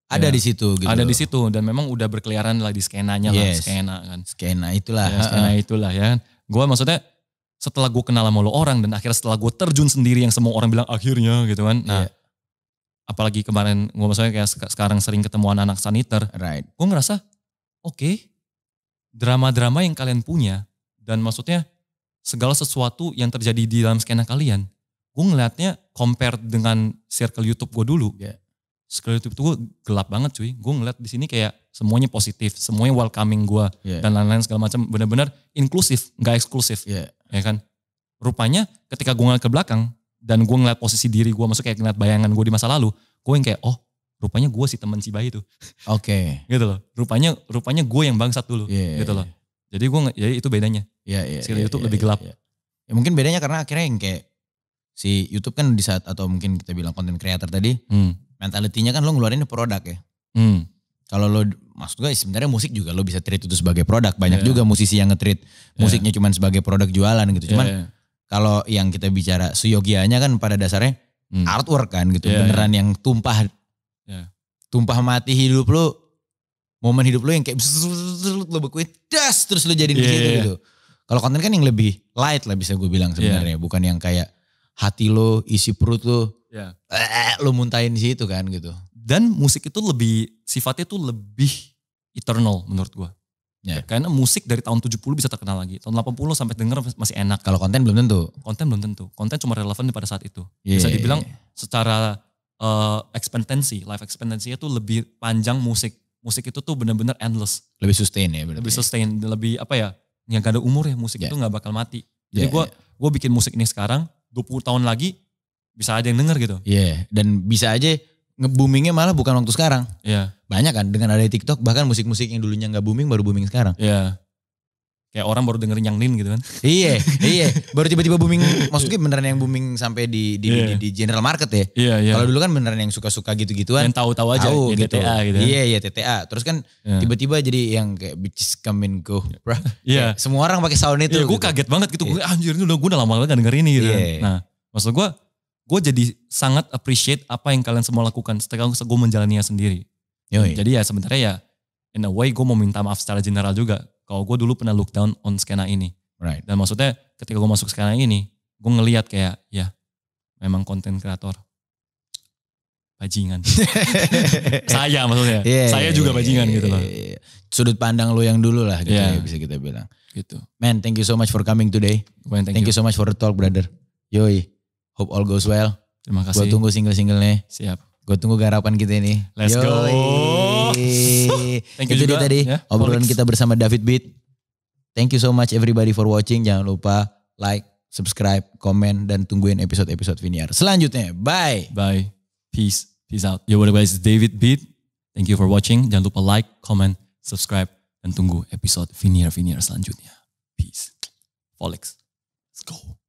ada iya. di situ gitu. Ada di situ dan memang udah berkeliaran lah di skenanya yes. lah, skena kan. Skena itulah. Ya, skena itulah ya. Kan. Gue maksudnya setelah gue kenal sama lo orang dan akhirnya setelah gue terjun sendiri yang semua orang bilang akhirnya gitu kan. Nah, yeah. apalagi kemarin gue maksudnya kayak sekarang sering ketemu anak-anak saniter. Right. Gue ngerasa oke okay, drama-drama yang kalian punya dan maksudnya segala sesuatu yang terjadi di dalam skena kalian gue ngeliatnya compare dengan circle YouTube gue dulu. Yeah. Circle YouTube itu gue gelap banget cuy. Gue ngeliat di sini kayak semuanya positif, semuanya welcoming gue yeah. dan lain-lain segala macam. Bener-bener inklusif, nggak eksklusif. Yeah. Ya kan? Rupanya ketika gue ngeliat ke belakang dan gue ngeliat posisi diri gue, maksudnya kayak ngeliat bayangan gue di masa lalu, gue yang kayak oh rupanya gue si teman si bayi itu. Oke. Okay. gitu loh. Rupanya rupanya gue yang bangsat dulu. Yeah, iya, gitu loh. Iya. Jadi gue jadi ya itu bedanya. Iya yeah, iya. Yeah, Circle yeah, YouTube yeah, lebih yeah, iya, Yeah. Ya mungkin bedanya karena akhirnya yang kayak si YouTube kan di saat atau mungkin kita bilang konten kreator tadi, hmm. mentalitinya kan lo ngeluarin produk ya. Hmm. Kalau lo maksud gue sebenarnya musik juga lo bisa treat itu sebagai produk. Banyak yeah. juga musisi yang nge iya. musiknya yeah. cuman sebagai produk jualan gitu. Cuman yeah, yeah. kalau yang kita bicara suyogianya kan pada dasarnya hmm. artwork kan gitu. Yeah, Beneran yeah. yang tumpah yeah. tumpah mati hidup lo momen hidup lo yang kayak lo bekuin das terus lo jadi yeah, di iya, situ yeah. Iya. gitu. Kalau konten kan yang lebih light lah bisa gue bilang sebenarnya, yeah. bukan yang kayak hati lo, isi perut lo, yeah. eh, lo muntahin sih itu kan gitu. Dan musik itu lebih, sifatnya tuh lebih eternal menurut gue. Yeah. Karena musik dari tahun 70 bisa terkenal lagi. Tahun 80 sampai denger masih enak. Kalau konten belum tentu. Konten belum tentu. Konten cuma relevan pada saat itu. Yeah. Bisa iya, dibilang iya. secara uh, eh, expectancy, life expectancy itu lebih panjang musik. Musik itu tuh benar-benar endless. Lebih sustain ya Bener -bener. Lebih ya? sustain, lebih apa ya? Yang gak ada umur ya musik yeah. itu gak bakal mati. Jadi ya, gue yeah, gua, bikin musik ini sekarang, 20 tahun lagi bisa aja yang denger gitu. Iya, yeah. dan bisa aja nge malah bukan waktu sekarang. Iya. Yeah. Banyak kan dengan ada TikTok bahkan musik-musik yang dulunya nggak booming baru booming sekarang. Iya. Yeah kayak orang baru dengerin yang Nin gitu kan. iya, iya. Baru tiba-tiba booming, maksudnya beneran yang booming sampai di di, yeah. di, di general market ya. Iya, yeah, iya. Yeah. Kalau dulu kan beneran yang suka-suka gitu-gituan. Yang tahu-tahu aja tahu, gitu. Gitu ya, gitu. TTA gitu. Iya, iya TTA. Terus kan iya. tiba-tiba yeah. jadi yang kayak bitches come and go. Iya. Yeah. Semua orang pakai sound itu. Yeah, gue gitu. kaget banget gitu. Yeah. Gue iya. anjir ini udah gue udah lama banget dengerin ini gitu. Kan. Yeah. Nah, maksud gue gue jadi sangat appreciate apa yang kalian semua lakukan setelah gue menjalaninya sendiri. Yoi. Jadi ya sebenarnya ya in a way gue mau minta maaf secara general juga kalau gue dulu pernah look down on skena ini. Right. Dan maksudnya ketika gue masuk skena ini, gue ngeliat kayak ya memang konten kreator bajingan. saya maksudnya. Yeah, iya, saya yeah, juga yeah, bajingan yeah, gitu loh. Yeah, iya, iya. Sudut pandang lo yang dulu lah gitu yeah. ya bisa kita bilang. Gitu. Man, thank you so much for coming today. Man, thank, thank you. you so much for the talk, brother. Yoi. Hope all goes well. Terima kasih. Gue tunggu single-singlenya. Siap. Gue tunggu garapan kita ini. Let's Yoi. go. Thank you Itu juga. dia tadi yeah. obrolan kita bersama David Beat. Thank you so much everybody for watching. Jangan lupa like, subscribe, komen, dan tungguin episode-episode Viniar. Selanjutnya, bye. Bye. Peace. Peace out. Yo, what up guys? David Beat. Thank you for watching. Jangan lupa like, comment, subscribe, dan tunggu episode Viniar-Viniar selanjutnya. Peace. Folix, Let's go.